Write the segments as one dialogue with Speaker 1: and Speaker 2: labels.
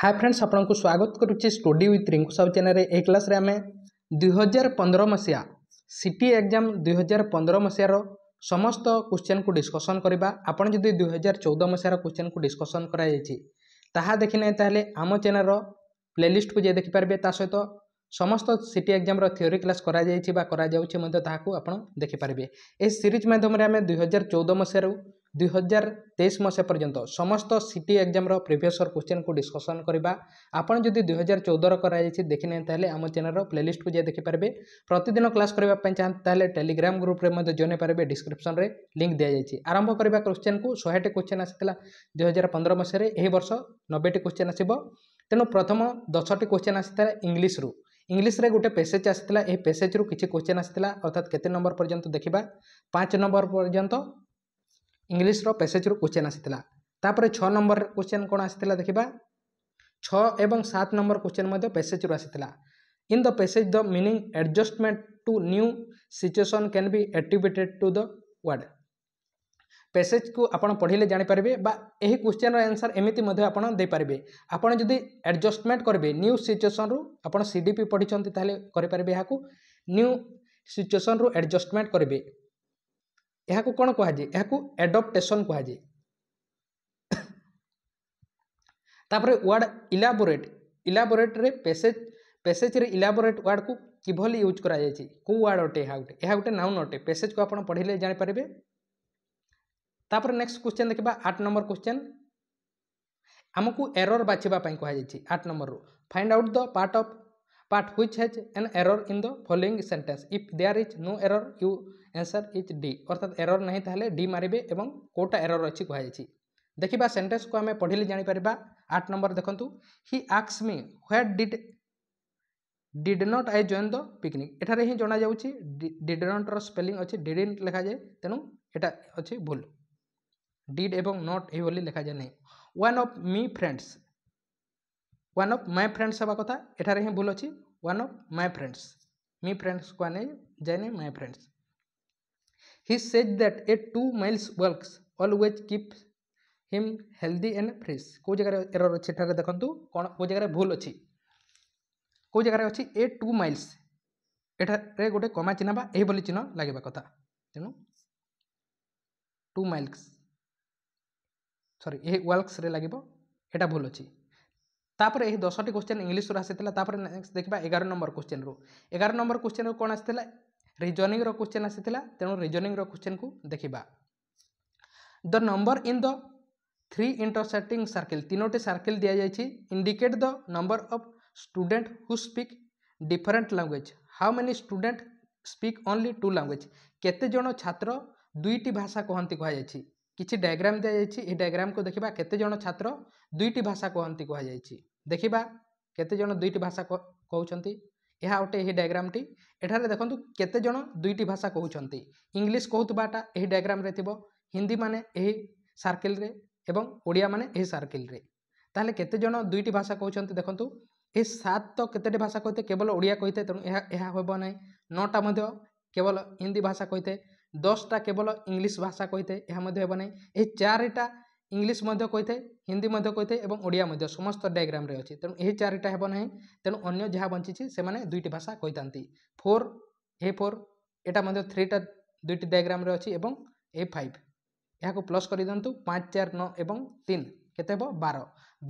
Speaker 1: ହାଏ friends ଆପଣଙ୍କୁ ସ୍ୱାଗତ କରୁଛି ଷ୍ଟଡି ୱିଥ୍ ରିଙ୍କୁ ସାହୁ ଚ୍ୟାନେଲରେ ଏହି କ୍ଲାସ୍ରେ ଆମେ ଦୁଇହଜାର ପନ୍ଦର ମସିହା ସି ଟି ଏକ୍ଜାମ୍ ଦୁଇହଜାର ପନ୍ଦର ମସିହାର ସମସ୍ତ କ୍ୱେଶ୍ଚନ୍କୁ ଡିସ୍କସନ୍ କରିବା ଆପଣ ଯଦି ଦୁଇହଜାର ଚଉଦ ମସିହାର କ୍ୱେଶ୍ଚନ୍କୁ ଡିସ୍କସନ୍ କରାଯାଇଛି ତାହା ଦେଖିନାହିଁ ତାହେଲେ ଆମ ଚ୍ୟାନେଲର ପ୍ଲେଲିଷ୍ଟକୁ ଯାଇ ଦେଖିପାରିବେ ତା ସହିତ ସମସ୍ତ ସି ଟି ଏକ୍ଜାମ୍ର ଥିଓରି କ୍ଲାସ୍ କରାଯାଇଛି ବା କରାଯାଉଛି ମଧ୍ୟ ତାହାକୁ ଆପଣ ଦେଖିପାରିବେ ଏହି ସିରିଜ୍ ମାଧ୍ୟମରେ ଆମେ ଦୁଇହଜାର ଚଉଦ ମସିହାରୁ ଦୁଇହଜାର ହଜାର ତେଇଶ ମସିହା ପର୍ଯ୍ୟନ୍ତ ସମସ୍ତ ସିଟି ଟି ଏକ୍ଜାମ୍ର ପ୍ରିଭିୟସର୍ କୋଶ୍ଚିନ୍କୁ ଡିସ୍କସନ୍ କରିବା ଆପଣ ଯଦି ଦୁଇହଜାର ଚଉଦର କରାଯାଇଛି ଦେଖିନାହିଁ ତାହେଲେ ଆମ ଚ୍ୟାନେଲ୍ର ପ୍ଲେଲିଷ୍ଟକୁ ଯାଇ ଦେଖିପାରିବେ ପ୍ରତିଦିନ କ୍ଲାସ୍ କରିବା ପାଇଁ ଚାହାନ୍ତି ତାହେଲେ ଟେଲିଗ୍ରାମ୍ ଗ୍ରୁପ୍ରେ ମଧ୍ୟ ଜଏନ୍ ହୋଇପାରିବେ ଡିସ୍କ୍ରିପ୍ସନ୍ରେ ଲିଙ୍କ୍ ଦିଆଯାଇଛି ଆରମ୍ଭ କରିବା କୋଶ୍ଚିନ୍କୁ ଶହେଟି କୋଶ୍ଚିନ୍ ଆସିଥିଲା ଦୁଇହଜାର ପନ୍ଦର ମସିହାରେ ଏହି ବର୍ଷ ନବେଟି କୋଶ୍ଚିନ୍ ଆସିବ ତେଣୁ ପ୍ରଥମ ଦଶଟି କୋଶ୍ଚିନ୍ ଆସିଥିଲା ଇଂଲିଶରୁ ଇଂଲିଶରେ ଗୋଟେ পেসেজ ଆସିଥିଲା ଏହି পেসেজ କିଛି କୋଶ୍ଚିନ୍ ଆସିଥିଲା ଅର୍ଥାତ୍ କେତେ ନମ୍ବର ପର୍ଯ୍ୟନ୍ତ ଦେଖିବା ପାଞ୍ଚ ନମ୍ବର ପର୍ଯ୍ୟନ୍ତ ইংলিশর পেসেজর কোশ্চেন আসিলা তাপরে ছ নম্বর কোশ্চেন কোণ আসিলা দেখা ছ এবং সাত নম্বর কোশ্চেন মধ্যে পেসেজর আসিলা in the passage the meaning adjustment to new situation can be attributed to the word পেসেজକୁ ଆପଣ ପଢ଼ିଲେ ଜାଣିପାରିବେ ବା ଏହି କ୍ୱେଶ୍ଚିନ୍ର ଆନ୍ସର୍ ଏମିତି ମଧ୍ୟ ଆପଣ ଦେଇପାରିବେ ଆପଣ ଯଦି ଆଡ଼ଜଷ୍ଟମେଣ୍ଟ କରିବେ ନ୍ୟୁ ସିଚୁଏସନ୍ରୁ ଆପଣ ସି ଡି ପି ପଢ଼ିଛନ୍ତି ତାହେଲେ କରିପାରିବେ ଏହାକୁ ନ୍ୟୁ ସିଚୁଏସନ୍ରୁ ଆଡ଼ଜଷ୍ଟମେଣ୍ଟ କରିବେ ଏହାକୁ କ'ଣ କୁହାଯାଏ ଏହାକୁ ଆଡ଼ପ୍ଟେସନ୍ କୁହାଯାଏ ତାପରେ ୱାର୍ଡ ଇଲାବୋରେଟ୍ ଇଲାବୋରେଟ୍ରେ ପେସେଜ୍ ପେସେଜ୍ରେ ଇଲାବୋରେଟ୍ ୱାର୍ଡକୁ କିଭଳି ୟୁଜ୍ କରାଯାଇଛି କେଉଁ ୱାର୍ଡ଼ ଅଟେ ଏହା ଗୋଟେ ଏହା ଗୋଟେ ନାଉନ୍ ଅଟେ ପେସେଜ୍କୁ ଆପଣ ପଢ଼ିଲେ ଜାଣିପାରିବେ ତାପରେ ନେକ୍ସଟ କ୍ୱେଶ୍ଚେନ୍ ଦେଖିବା ଆଠ ନମ୍ବର କ୍ୱେଶ୍ଚେନ୍ ଆମକୁ ଏରର୍ ବାଛିବା ପାଇଁ କୁହାଯାଇଛି ଆଠ ନମ୍ବରରୁ find out the part of part which has an error in the following sentence if there is no error you answer is D ଅର୍ଥାତ୍ ଏରର୍ ନାହିଁ ତାହେଲେ ଡି ମାରିବେ ଏବଂ କେଉଁଟା ଏରର୍ ଅଛି କୁହାଯାଇଛି ଦେଖିବା ସେଣ୍ଟେନ୍ସକୁ ଆମେ ପଢ଼ିଲେ ଜାଣିପାରିବା ଆଠ ନମ୍ବର ଦେଖନ୍ତୁ he asks me where did did not I join the picnic ଏଠାରେ ହିଁ ଜଣାଯାଉଛି ଡିଡ୍ ନଟ୍ର ସ୍ପେଲିଂ ଅଛି ଡିଡିନ୍ ଲେଖାଯାଏ ତେଣୁ ଏଟା ଅଛି ଭୁଲ ଡିଡ୍ ଏବଂ ନଟ୍ ଏହିଭଳି ଲେଖାଯାଏ ନାହିଁ one of me friends one of my friends ହେବା କଥା ଏଠାରେ ହିଁ ଭୁଲ ଅଛି ୱାନ୍ ଅଫ୍ ମାଇ ଫ୍ରେଣ୍ଡସ୍ ମି ଫ୍ରେଣ୍ଡସ୍କୁ ଆନେ ଯାଏନି my friends He said that a two miles walks always keep him healthy and fresh. କେଉଁ ଜାଗାରେ ଏରର୍ ଅଛି ଏଠାରେ ଦେଖନ୍ତୁ କ'ଣ କେଉଁ ଜାଗାରେ ଭୁଲ ଅଛି କେଉଁ ଜାଗାରେ ଅଛି ଏ ଟୁ ମାଇଲ୍ସ ଏଠାରେ ଗୋଟେ କମା ଚିହ୍ନ ବା ଏହିଭଳି ଚିହ୍ନ ଲାଗିବା କଥା ତେଣୁ ଟୁ ମାଇଲ୍ସ ସରି ଏହି ୱାଲ୍ସରେ ଲାଗିବ ଏଇଟା ଭୁଲ ଅଛି ତାପରେ ଏହି ଦଶଟି କୋଶ୍ଚିନ୍ ଇଂଲିଶରୁ ଆସିଥିଲା ତାପରେ ନେକ୍ସଟ ଦେଖିବା ଏଗାର ନମ୍ବର କୋଶ୍ଚିନ୍ରୁ ଏଗାର ନମ୍ବର କୋଶ୍ଚିନ୍ରୁ କ'ଣ ଆସିଥିଲା ରିଜନିଂର କ୍ୱେଶ୍ଚନ୍ ଆସିଥିଲା ତେଣୁ ରିଜନିଂର କ୍ୱେଶ୍ଚନ୍କୁ ଦେଖିବା the number in the three intersecting circle তিনোটি সার্কেল দিয়া যাইছি indicate the number of student who speak different language how many student speak only two language কেতেজন ছাত্র দুইটি ভাষা কহতি কুহযাই কিছু ডায়াগ্রাম দিয়া যাইছি এই ডায়াগ্রামকে দেখিবা কেতেজন ছাত্র দুইটি ভাষা কহতি কুহযাই দেখিবা কেতেজন দুইটি ভাষা কৌঁচ ଏହା ଗୋଟେ ଏହି ଡାୟାଗ୍ରାମଟି এখানে দেখুন কেতে জন দুইটি ভাষা কুমার ইংলিশ কুথবাটা এই ডায়াগ্রামে থিব হিন্দি মানে এই সার্কেলরে এবং ওড়িয়া মানে এই সার্কেলরে তাহলে কেতে জন দুইটি ভাষা কুমার দেখুন এই সাত তো কেতেটি ভাষা কইতে কেবল ওড়িয়া কইতে তেমন এহা হব না নটা মধ্যে কেবল হিন্দি ভাষা কইতে দশটা কেবল ইংলিশ ভাষা কইতে এহা মধ্যে হব না এই চারিটা ইংলিশ মধ্যে কইথাই হিন্দি মধ্যে কইথাই এবং ওড়িয়া মধ্যে সমস্ত ডায়াগ্রামে অছি তেমন এই চারিটা হব না তেমন অন্য যা বঞ্চিছি সে দুইটি ভাষা কইতান্তি ফোর এ ফোর এটা মধ্যে থ্রিটা দুইটি ডায়াগ্রামে অছি এবং এ ফাইভ ଏହାକୁ ପ୍ଲସ୍ କରିଦିଅନ୍ତୁ ପାଞ୍ଚ ଚାରି ନଅ ଏବଂ ତିନି କେତେ ହେବ ବାର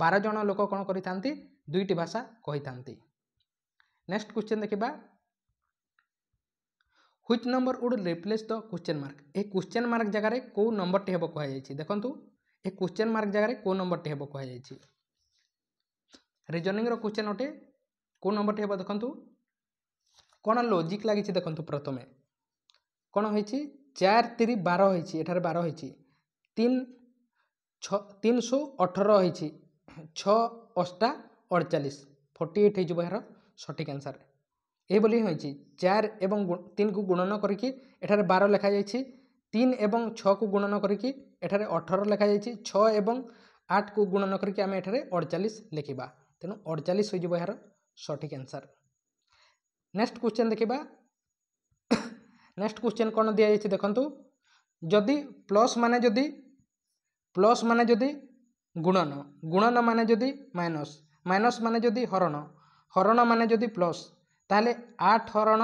Speaker 1: ବାର ଜଣ ଲୋକ କ'ଣ କରିଥାନ୍ତି ଦୁଇଟି ଭାଷା କହିଥାନ୍ତି ନେକ୍ସଟ କ୍ୱେଶ୍ଚିନ୍ ଦେଖିବା which number would replace the question mark ଏହି କ୍ୱେଶ୍ଚିନ୍ ମାର୍କ ଜାଗାରେ କେଉଁ ନମ୍ବରଟି ହେବ କୁହାଯାଇଛି ଦେଖନ୍ତୁ ଏ କ୍ୱେଶ୍ଚନ୍ ମାର୍କ ଜାଗାରେ କେଉଁ ନମ୍ବରଟି ହେବ କୁହାଯାଇଛି ରିଜନିଂର କ୍ୱେଶ୍ଚନ୍ ଅଟେ କେଉଁ ନମ୍ବରଟି ହେବ ଦେଖନ୍ତୁ କ'ଣ ଲଜିକ୍ ଲାଗିଛି ଦେଖନ୍ତୁ ପ୍ରଥମେ କ'ଣ ହୋଇଛି ଚାରି ତିରି ବାର ହୋଇଛି ଏଠାରେ ବାର ହୋଇଛି ତିନି ଛଅ ତିନିଶହ ଅଠର ହୋଇଛି ଛଅ ଅଷ୍ଟା ଅଡ଼ଚାଳିଶ ଫର୍ଟି ଏଇଟ୍ ହେଇଯିବ ଏହାର ସଠିକ୍ ଆନ୍ସର୍ ଏହିଭଳି ହୋଇଛି ଚାରି ଏବଂ ତିନିକୁ ଗୁଣନ କରିକି ଏଠାରେ ବାର ଲେଖାଯାଇଛି ତିନି ଏବଂ ଛଅକୁ ଗୁଣନ କରିକି এখানে অঠর লেখাযাই ছ এবং আট কু গুণন করি আমি এখানে অড়চাশ লিখবা তেমন অড়চাশ হয়ে যাব এর সঠিক আনসার নেক্সট কোশ্চেন দেখা নেক্সট কোশ্চেন কোণ দিয়েছে দেখুন যদি প্লস মানে যদি প্লস মানে যদি গুণন গুণন মানে যদি মাইনস মাইনস মানে যদি হরণ হরণ মানে যদি প্লস তাহলে আট হরণ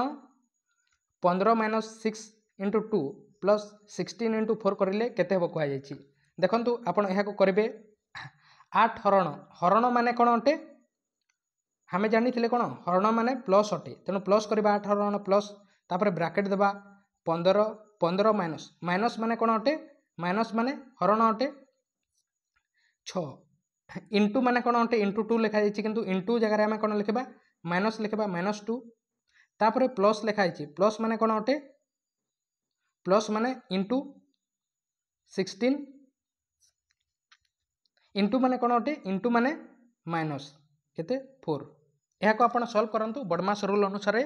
Speaker 1: পনেরো minus six into two plus sixteen into four करते कह देखु आप करेंगे आठ हरण हरण मैने कौन अटे आम जानी कौन हरण मैंने प्लस अटे तेणु प्लस कर आठ हरण प्लस तापर ब्राकेट दवा पंदर पंदर माइनस माइनस मैंने कौन अटे माइनस मैंने हरण अटे छ इंटु मैंने कौन अटे इंटु टू लिखाई कि इंटु जगार आम कौन लिखा माइनस लिखा माइनस टू तापर प्लस लिखाई प्लस मैंने कौन अटे प्लस मान इंटू सिक्सटीन इंटू मान कौन अटे इंटु मान माइनस के फोर यह को आप सल्व करूँ बड़मास रूल अनुसार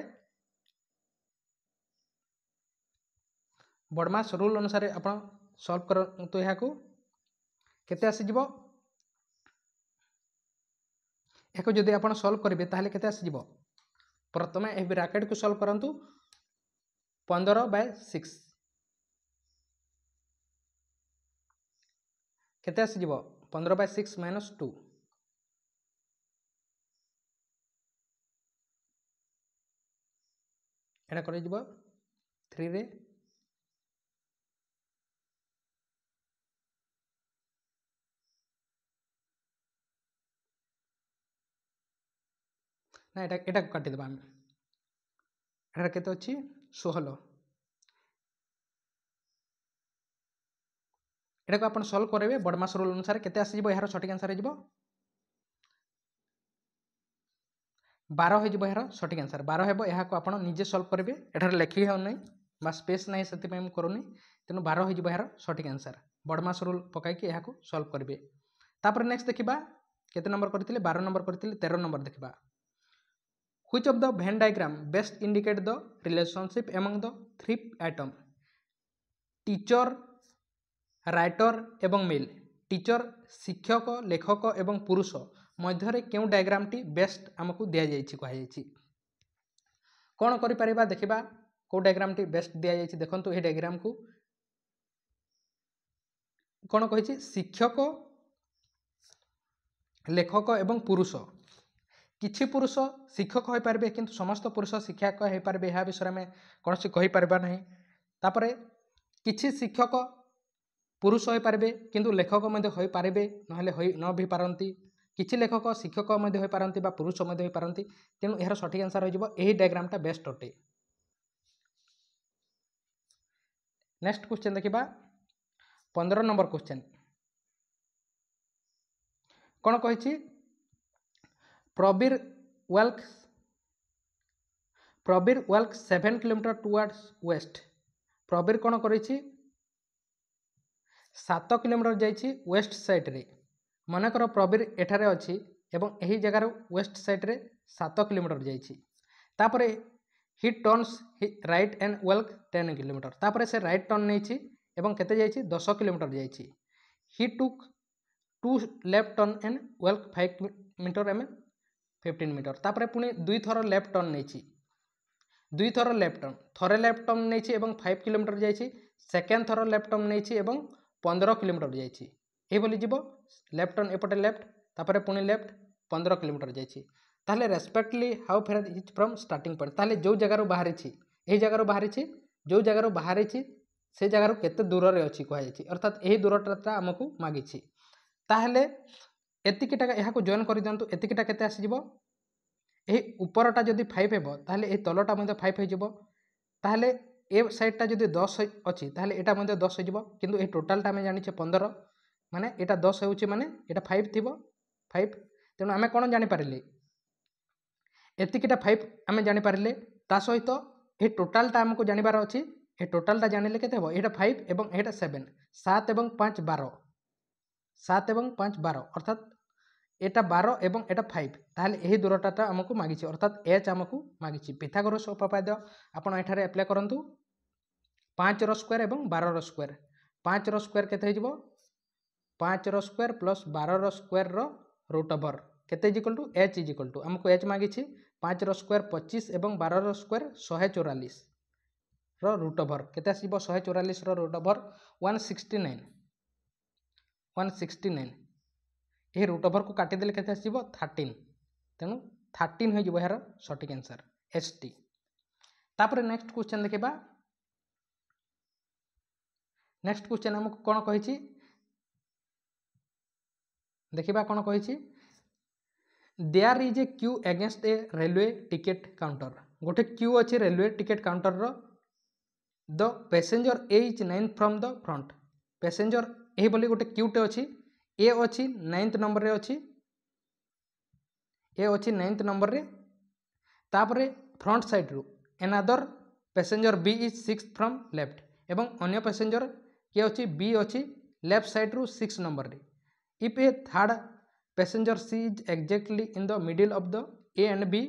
Speaker 1: बड़मास रूल अनुसार आप सल्व करूँ आसीज यह जदि आप सल्व करेंगे ताहले केते आसीज प्रथम यह राकेट को सल्व करूँ पंदर बै सिक्स କେତେ ଆସିଯିବ ପନ୍ଦର ବାଇ ସିକ୍ସ ମାଇନସ୍ ଟୁ ଏଇଟା କରାଯିବ থ্রিরে না এটা এটা কাটিদেবা আমি এটা কেতে অছি ষোহল ଏଟାକୁ ଆପଣ ସଲ୍ଭ କରିବେ ବଡ଼ମାସ ରୁଲ୍ ଅନୁସାରେ କେତେ ଆସିଯିବ ଏହାର ସଠିକ୍ ଆନ୍ସର୍ ହେଇଯିବ ବାର ହେଇଯିବ ଏହାର ସଠିକ୍ ଆନ୍ସର୍ ବାର ହେବ ଏହାକୁ ଆପଣ ନିଜେ ସଲ୍ଭ କରିବେ ଏଠାରେ ଲେଖି ହେଉନାହିଁ ବା ସ୍ପେସ୍ ନାହିଁ ସେଥିପାଇଁ ମୁଁ କରୁନି ତେଣୁ ବାର ହେଇଯିବ ଏହାର ସଠିକ୍ ଆନ୍ସର୍ ବଡ଼ମାସ ରୁଲ୍ ପକାଇକି ଏହାକୁ ସଲ୍ଭ କରିବେ ତାପରେ ନେକ୍ସଟ ଦେଖିବା କେତେ ନମ୍ବର କରିଥିଲେ ବାର ନମ୍ବର କରିଥିଲେ ତେର ନମ୍ବର ଦେଖିବା which of the Venn diagram best indicate the relationship among the three atom teacher writer ଏବଂ ମିଲ୍ ଟିଚର ଶିକ୍ଷକ ଲେଖକ ଏବଂ ପୁରୁଷ ମଧ୍ୟରେ କେଉଁ ଡାଇଗ୍ରାମଟି ବେଷ୍ଟ ଆମକୁ ଦିଆଯାଇଛି କୁହାଯାଇଛି କ'ଣ କରିପାରିବା ଦେଖିବା କେଉଁ ଡାଇଗ୍ରାମଟି ବେଷ୍ଟ ଦିଆଯାଇଛି ଦେଖନ୍ତୁ ଏହି ଡାଇଗ୍ରାମକୁ କ'ଣ କହିଛି ଶିକ୍ଷକ ଲେଖକ ଏବଂ ପୁରୁଷ କିଛି ପୁରୁଷ ଶିକ୍ଷକ ହୋଇପାରିବେ କିନ୍ତୁ ସମସ୍ତ ପୁରୁଷ ଶିକ୍ଷକ ହୋଇପାରିବେ ଏହା ବିଷୟରେ ଆମେ କୌଣସି କହିପାରିବା ନାହିଁ ତାପରେ କିଛି ଶିକ୍ଷକ পুরুষ হয়েপারে কিন্তু লেখক হয়েপারে নহলে নবি পারতি কিছু লেখক শিক্ষক হয়েপারতি বা পুরুষ হয়েপারতি তেমন এর সঠিক আনসার হয়ে যাব এই ডায়াগ্রামটা বেস্ট অটে নেক্সট কোশ্চেন দেখা পনেরো নম্বর কোশ্চেন କ'ଣ କହିଛି Prabir walks Prabir walks seven kilometre towards west Prabir କ'ଣ କରିଛି ସାତ କିଲୋମିଟର ଯାଇଛି ୱେଷ୍ଟ ସାଇଡ଼୍ରେ ମନେକର ପ୍ରବୀର ଏଠାରେ ଅଛି ଏବଂ ଏହି ଜାଗାରୁ ୱେଷ୍ଟ ସାଇଡ଼୍ରେ ସାତ କିଲୋମିଟର ଯାଇଛି ତାପରେ he turns he right and walk ten kilometre ତାପରେ ସେ ରାଇଟ୍ ଟର୍ନ ନେଇଛି ଏବଂ କେତେ ଯାଇଛି ଦଶ କିଲୋମିଟର ଯାଇଛି he took to left turn and walk five metre ଏମ୍ ଫିଫ୍ଟିନ୍ ମିଟର ତାପରେ ପୁଣି ଦୁଇଥର ଲେଫ୍ଟ ଟର୍ନ ନେଇଛି ଦୁଇଥର ଲେଫ୍ଟ ଟର୍ନ ଥରେ ଲେଫ୍ଟ ଟର୍ନ ନେଇଛି ଏବଂ ଫାଇଭ୍ କିଲୋମିଟର ଯାଇଛି ସେକେଣ୍ଡ ଥର ଲେଫ୍ଟ ଟର୍ନ ନେଇଛି ଏବଂ ପନ୍ଦର କିଲୋମିଟର ଯାଇଛି ଏହିଭଳି ଯିବ ଲେଫ୍ଟ ଟର୍ନ ଏପଟେ ଲେଫ୍ଟ ତାପରେ ପୁଣି ଲେଫ୍ଟ ପନ୍ଦର କିଲୋମିଟର ଯାଇଛି ତାହେଲେ ରେସ୍ପେକ୍ଟଲି ହାଉ ଫେରାର ଇଜ୍ ଫ୍ରମ୍ ଷ୍ଟାର୍ଟିଂ ପଏଣ୍ଟ ତାହେଲେ ଯେଉଁ ଜାଗାରୁ ବାହାରିଛି ଏହି ଜାଗାରୁ ବାହାରିଛି ଯେଉଁ ଜାଗାରୁ ବାହାରିଛି ସେ ଜାଗାରୁ କେତେ ଦୂରରେ ଅଛି କୁହାଯାଇଛି ଅର୍ଥାତ୍ ଏହି ଦୂରଟା ଆମକୁ ମାଗିଛି ତାହେଲେ ଏତିକି ଟାକା ଏହାକୁ ଜଏନ୍ କରିଦିଅନ୍ତୁ ଏତିକିଟା କେତେ ଆସିଯିବ ଏହି ଉପରଟା ଯଦି ଫାଇଭ୍ ହେବ ତାହେଲେ ଏହି ତଳଟା ମଧ୍ୟ ଫାଇଭ୍ ହୋଇଯିବ ତାହେଲେ এ সাইডটা যদি দশ অছি তাহলে এটা মধ্যে দশ হয়ে কিন্তু এই টোটালটা আমি জানিছে পনেরো মানে এটা দশ হচ্ছে মানে এটা ফাইভ থিব ফাইভ তেমন আমি কোণ জাঁপারে এতিকিটা ফাইভ আমি জাঁপারে তা সহিত এই টোটালটা আমি জাঁবার অছি এই টোটালটা জাঁলে কেতে হব এটা ফাইভ এবং এটা সেভেন সাত এবং পাঁচ বারো সাত এবং পাঁচ বারো অর্থাৎ এটা বারো এবং এটা ফাইভ তাহলে এই দূরটাটা আমাকে মাগিছে অর্থাৎ এচ আমাকে মাগিছে পিথাগোরস উপাপাদ্য আপনার এখানে আপ্লাই করতু ପାଞ୍ଚର ସ୍କୋୟାର ଏବଂ ବାରର ସ୍କୋୟାର ପାଞ୍ଚର ସ୍କୋୟାର କେତେ ହେଇଯିବ ପାଞ୍ଚର ସ୍କୋୟାର ପ୍ଲସ୍ ବାରର ସ୍କୋୟାରର ରୁଟ୍ ଓଭର କେତେ is equal to H is equal to ଆମକୁ ଏଚ୍ ମାଗିଛି ପାଞ୍ଚର ସ୍କୋୟାର ପଚିଶ ଏବଂ ବାରର ସ୍କୋୟାର ଶହେ ଚଉରାଲିଶର ରୁଟ୍ ଓଭର କେତେ ଆସିଯିବ ଶହେ ଚଉରାଲିଶର root over one sixty nine one sixty nine ଏହି ରୁଟ୍ ଓଭରକୁ କାଟିଦେଲେ କେତେ ଆସିଯିବ ଥାର୍ଟିନ୍ ତେଣୁ ଥାର୍ଟିନ୍ ହୋଇଯିବ ଏହାର ସଠିକ୍ ଆନ୍ସର୍ ଏସ୍ ଟି ତାପରେ ନେକ୍ସଟ କ୍ୱେଶ୍ଚନ୍ ଦେଖିବା ନେକ୍ସଟ କ୍ୱେଶ୍ଚେନ୍ ଆମକୁ କ'ଣ କହିଛି ଦେଖିବା କ'ଣ କହିଛି there is a queue against a railway ticket counter ଗୋଟେ କ୍ୟୁ ଅଛି ରେଲୱେ ଟିକେଟ୍ କାଉଣ୍ଟରର the passenger A is ninth from the front passenger ଏହିଭଳି ଗୋଟେ କ୍ୟୁଟେ ଅଛି ଏ ଅଛି ନାଇନ୍ଥ ନମ୍ବରରେ ଅଛି ଏ ଅଛି ନାଇନ୍ଥ ନମ୍ବରରେ ତାପରେ front an another passenger B is six from left ଏବଂ ଅନ୍ୟ ପେସେଞ୍ଜର किए अच्छी बी अच्छी लेफ्ट सैड्रु six number if A third passenger C is exactly in the middle of the A and B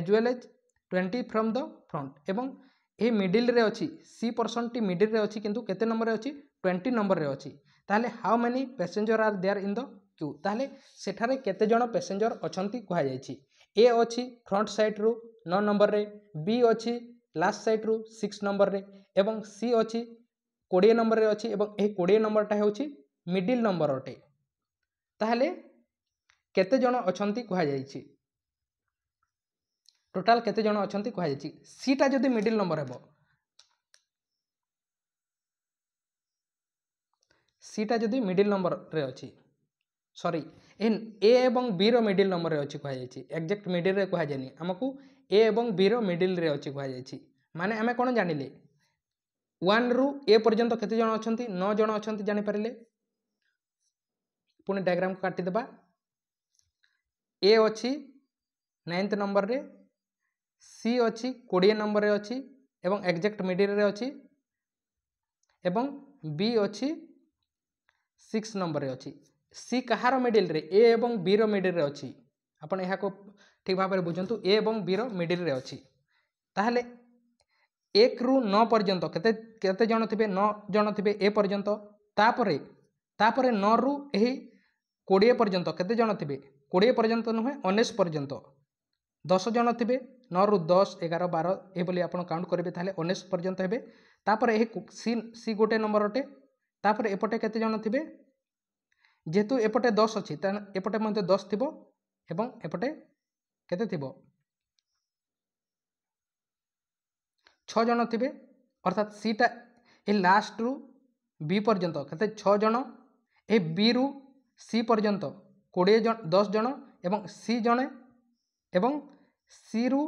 Speaker 1: as well as twenty from the front एवं यह middle अच्छी सी person T middle अच्छी कितु केत number अच्छी twenty number अच्छी tell how many passenger are there in the queue ताल सेठे केतेज पैसेंजर अच्छा कहुई ए अच्छी फ्रंट सैड्रु नौ नंबर में बी अच्छी लास्ट सैड्रु सिक्स नंबर एवं सी अच्छी কোড়িয়ে নম্বরের অছি এবং এই কোড়িয়ে নম্বরটা হচ্ছে মিডিল নম্বর অটে তাহলে কেতে জন অনেক কুহযাইছি টোটাল কেতে জন অনেক কুহযাইছি সিটা যদি মিডিল নম্বর হব সিটা যদি মিডিল নম্বরের অছি সরি এন এ এবং বি র মিডিল নম্বরের অছি কুহযাইছি এক্সাক্ট মিডিলরে কুহযায়নি আমাকে এ এবং বি র মিডিলরে অছি কুহযাইছি মানে আমি কোণ জানিলে ওয়ানরু এ পর্যন্ত কেতে জন অনেক নজন অনেক জাঁপারে পুঁ ডায়াগ্রাম কাটিদেবা এ অছি নাইন্থ নম্বরের সি অছি কোড়িয়ে নম্বরের অছি এবং একজাক্ট মিডিলে অছি এবং বি অছি সিক্স নম্বরের অছি সি কাহার মিডিলে এ এবং বি রিডিলে অছি আপনার এখন ঠিক ভাবে বুঝতু এ এবং বি রিডিলে অছি তাহলে একরু ন পর্যন্ত কেতে কেতে জন থিবে ন জন থিবে এ পর্যন্ত তাপরে তাপরে নরু এই কোড়িয়ে পর্যন্ত কেতে জন থিবে কোড়িয়ে পর্যন্ত নুহে অনেশ পর্যন্ত দশ জন থিবে নরু দশ এগার বার এইভাবে আপনার কাউন্ট করবে তাহলে অনেশ পর্যন্ত হবে তাপরে এই সি সি গোটে নম্বরটে তাপরে এপটে কেতে জন থিবে যেহেতু এপটে দশ অছি তা এপটে মধ্যে দশ থিব এবং এপটে কেতে থিব ଛଅ ଜଣ ଥିବେ ଅର୍ଥାତ୍ ସିଟା ଏ ଲାଷ୍ଟରୁ ବି ପର୍ଯ୍ୟନ୍ତ କେତେ ଛଅ ଜଣ ଏ ବିରୁ ସି ପର୍ଯ୍ୟନ୍ତ କୋଡ଼ିଏ ଜଣ ଦଶ ଜଣ ଏବଂ ସି ଜଣେ ଏବଂ ସିରୁ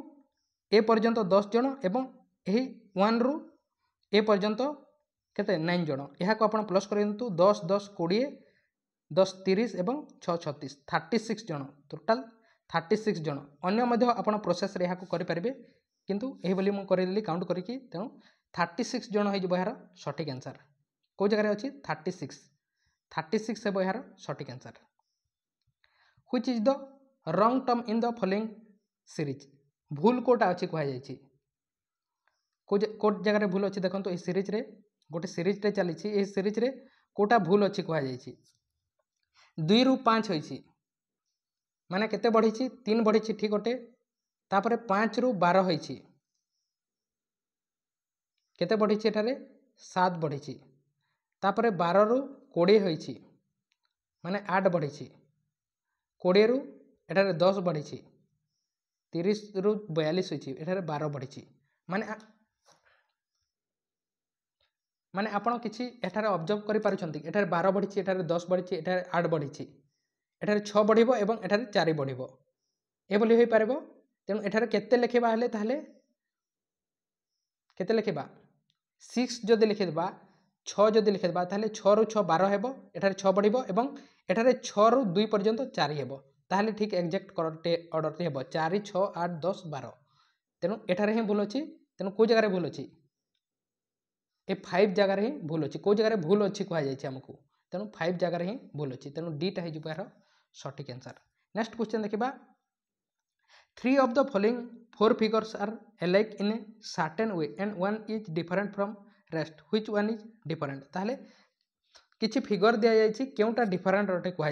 Speaker 1: ଏ ପର୍ଯ୍ୟନ୍ତ ଦଶ ଜଣ ଏବଂ ଏହି ୱାନ୍ରୁ ଏ ପର୍ଯ୍ୟନ୍ତ କେତେ ନାଇନ୍ ଜଣ ଏହାକୁ ଆପଣ ପ୍ଲସ୍ କରିଦିଅନ୍ତୁ ଦଶ ଦଶ କୋଡ଼ିଏ ଦଶ ତିରିଶ ଏବଂ ଛଅ ଛତିଶ ଥାର୍ଟି ସିକ୍ସ ଜଣ ଟୋଟାଲ୍ ଥାର୍ଟି ସିକ୍ସ ଜଣ ଅନ୍ୟ ମଧ୍ୟ ଆପଣ ପ୍ରୋସେସ୍ରେ ଏହାକୁ କରିପାରିବେ କିନ୍ତୁ ଏହିଭଳି ମୁଁ କରିଦେଲି କାଉଣ୍ଟ କରିକି ତେଣୁ ଥାର୍ଟି ସିକ୍ସ ଜଣ ହୋଇଯିବ ଏହାର ସଠିକ୍ ଆନ୍ସର୍ କେଉଁ ଜାଗାରେ ଅଛି ଥାର୍ଟି ସିକ୍ସ ଥାର୍ଟି ସିକ୍ସ ହେବ ଏହାର ସଠିକ୍ answer which is the wrong term in the following series ଭୁଲ କେଉଁଟା ଅଛି କୁହାଯାଇଛି କେଉଁ କେଉଁ ଜାଗାରେ ଭୁଲ ଅଛି ଦେଖନ୍ତୁ ଏହି ସିରିଜ୍ରେ ଗୋଟେ ସିରିଜ୍ଟେ ଚାଲିଛି ଏହି ସିରିଜ୍ରେ କେଉଁଟା ଭୁଲ ଅଛି କୁହାଯାଇଛି ଦୁଇରୁ ପାଞ୍ଚ ହୋଇଛି ମାନେ କେତେ ବଢ଼ିଛି ତିନି ବଢ଼ିଛି ଠିକ୍ ଅଟେ তাপরে পাঁচরু বার হয়েছি কেতে বড়িছি এটারে সাত বড়িছি তাপরে বাররু কোড়িয়ে হয়েছি মানে আট বড়িছি কোড়িয়েরু এটারে দশ বড়িছি তিরিশরু বয়াল্লিশ হয়েছি এটারে বার বড়িছি মানে মানে আপন কিছু এটারে অবজর্ভ করিপারছেন এটারে বার বড়িছি এটারে দশ বড়িছি এটারে আট বড়িছি এটারে ছ বড়িব এবং এটারে চারি বড়িব এভাবে হয়ে পারিব তেমন এঠার কেতে লিখবা হলে তাহলে কেতে লিখবা সিক্স যদি লিখিদেবা ছ যদি লিখিদেবা তাহলে ছু ছ বার হব এঠার ছ বড় এবং এঠার ছু দুই পর্যন্ত চারি হব তাহলে ঠিক একজাক্ট অর্ডরটি হব চারি ছ আট দশ বার তেমন এঠার হি ভুল অছি তেমন কেউ জায়গায় ভুল অছি এ ফাইভ জায়গায় হি ভুল অছি কেউ জায়গায় ভুল অছি কুহযাই আমি তেমন ফাইভ জায়গায় হি ভুল অছি তেমন ডিটা হয়ে যাবে এর সঠিক আনসার নেক্সট কোশ্চেন দেখা three of the following four figures are alike in a certain way and one is different from rest which one is different ता किसी फिगर दि जाइए क्योंटा डिफरेन्ट अटे कह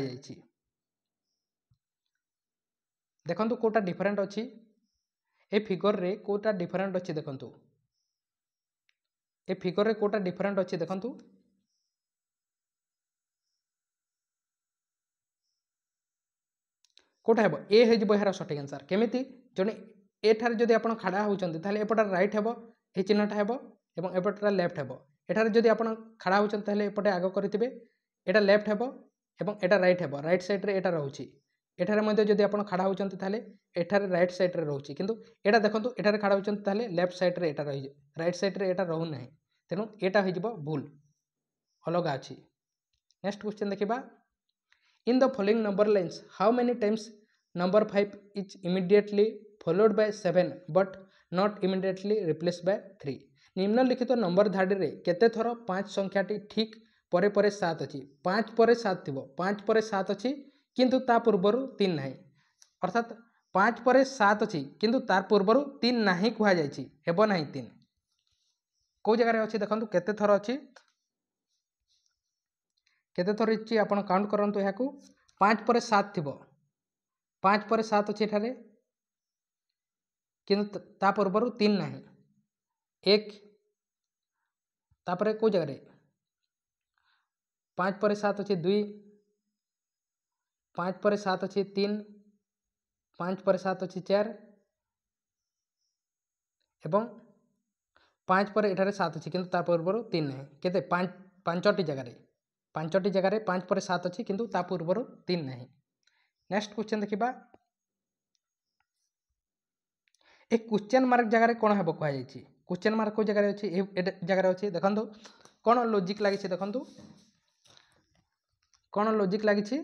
Speaker 1: देखु कौटा डिफरेन्ट अच्छी ए फिगर रे कौटा डिफरेन्ट अच्छी देखु ए फिगर रे कौटा डिफरेन्ट अच्छी देखता কোটা হব এ হয়ে এর সঠিক আনসার কেমিতি জন এঠারে যদি আপনার খাড়া হচ্ছেন তাহলে এপটার রাইট হব এই চিহ্নটা হব এবং এপটার লেফট হব এঠারে যদি আপনার খাড়া হচ্ছেন তাহলে এপটে আগ করে এটা লেফট হব এবং এটা রাইট হব রাইট সাইড্রে এটা রয়েছে এঠারে মধ্যে যদি আপনার খাড়া হচ্ছেন তাহলে এঠারে রাইট সাইড্রে রয়েছে কিন্তু এটা দেখুন এঠারে খাড়া হচ্ছেন তাহলে লেফট সাইড্রে এটা রয়েছে রাইট সাইড্রে এটা রহু না তেমন এটা হয়ে ভুল অলগা আছে নেক্সট কোশ্চেন দেখবা In the following number lines, how many times number 5 is immediately followed by 7 but not immediately replaced by 3? নিম্নলিখিত নম্বর ধাড়িরে কেতে থর পাঁচ সংখ্যাটি ঠিক পরে পরে সাত অছি পাঁচ পরে সাত থিব পাঁচ পরে সাত অছি কিন্তু তা পূর্বরু তিন নাহি অর্থাৎ পাঁচ পরে সাত অছি কিন্তু তার পূর্বরু তিন নাহি কুহযাইছি হেব নাহি তিন কেউ জায়গায় অছি দেখন্তু কেতে থর অছি केते थर तो इच्छी आप काउंट करूँ यहाँ पाँच पर सात थी पाँच पर सात अच्छे यठार कि तीन ना एक कौ जगार पाँच पर सात अच्छे दुई पाँच पर सात अच्छे तीन पाँच पर सात अच्छे चार एवं पाँच पर यठार सात अच्छे कि पूर्व तीन ना के पांचटी जगार ପାଞ୍ଚଟି ଜାଗାରେ ପାଞ୍ଚ ପରେ ସାତ ଅଛି କିନ୍ତୁ ତା ପୂର୍ବରୁ ତିନି ନାହିଁ ନେକ୍ସଟ କ୍ୱେଶ୍ଚନ୍ ଦେଖିବା ଏ କ୍ୱେଶ୍ଚନ୍ ମାର୍କ ଜାଗାରେ କ'ଣ ହେବ କୁହାଯାଇଛି କ୍ୱେଶ୍ଚନ୍ ମାର୍କ କେଉଁ ଜାଗାରେ ଅଛି ଏ ଜାଗାରେ ଅଛି ଦେଖନ୍ତୁ କ'ଣ ଲୋଜିକ୍ ଲାଗିଛି ଦେଖନ୍ତୁ କ'ଣ ଲୋଜିକ୍ ଲାଗିଛି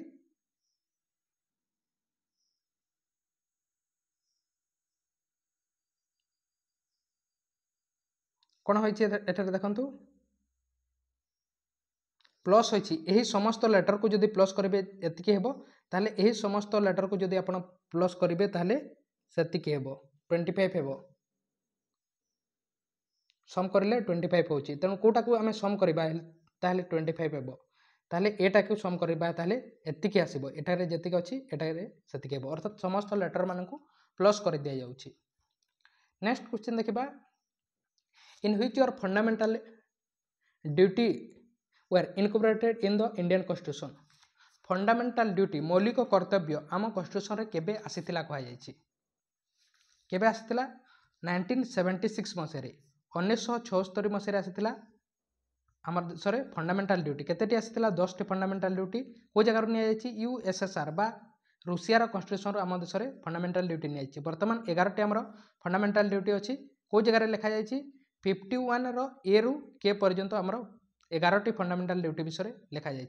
Speaker 1: କ'ଣ ହୋଇଛି ଏଠାରେ ଦେଖନ୍ତୁ প্লস হয়েছি এই সমস্ত লেটরকু যদি প্লস করবে এতকি হব তাহলে এই সমস্ত লেটরকু যদি আপনার প্লস করবে তাহলে সেতকি হব টোয়েন্টি ফাইভ হব সম করলে টোয়েন্টি ফাইভ হচ্ছে তেমন কোটা আমি সম করা তাহলে টোয়েন্টি ফাইভ হব তাহলে এটাকে সম করা তাহলে এতকি আসব এটার যেত অছি এটার সেতকি হব অর্থাৎ সমস্ত লেটর মানুষ প্লস করে দিয়া যাচ্ছে নেক্সট কোশ্চিন দেখা in which year fundamental duty were incorporated in the Indian constitution fundamental duty ମୌଳିକ କର୍ତ୍ତବ୍ୟ ଆମ କନଷ୍ଟିଟ୍ୟୁସନ୍ରେ କେବେ ଆସିଥିଲା କୁହାଯାଇଛି କେବେ ଆସିଥିଲା ନାଇନଟିନ୍ ସେଭେଣ୍ଟି ସିକ୍ସ ମସିହାରେ ଉଣେଇଶହ ଛଅସ୍ତରୀ ମସିହାରେ ଆସିଥିଲା আমার দেশের ফন্ডামেন্টাল ডিউটি কেতোটি আসছিল দশটি ফন্ডামেন্টাল ডিউটি কেউ জায়গার নিয়েছি ইউএসএসআর বা রুষিয়ার কনস্টিটিউশন আমার দেশের ফন্ডামেন্টাল ডিউটি নিয়েছি বর্তমান এগারোটি আমার ফন্ডামেন্টাল ডিউটি অছি কেউ জায়গায় লেখা যাই ফিফটি ওয়ানর এ রু কে পর্যন্ত আমার এগারোটি ফন্ডামেন্টাল ডিউটি বিষয়ে লেখা যাই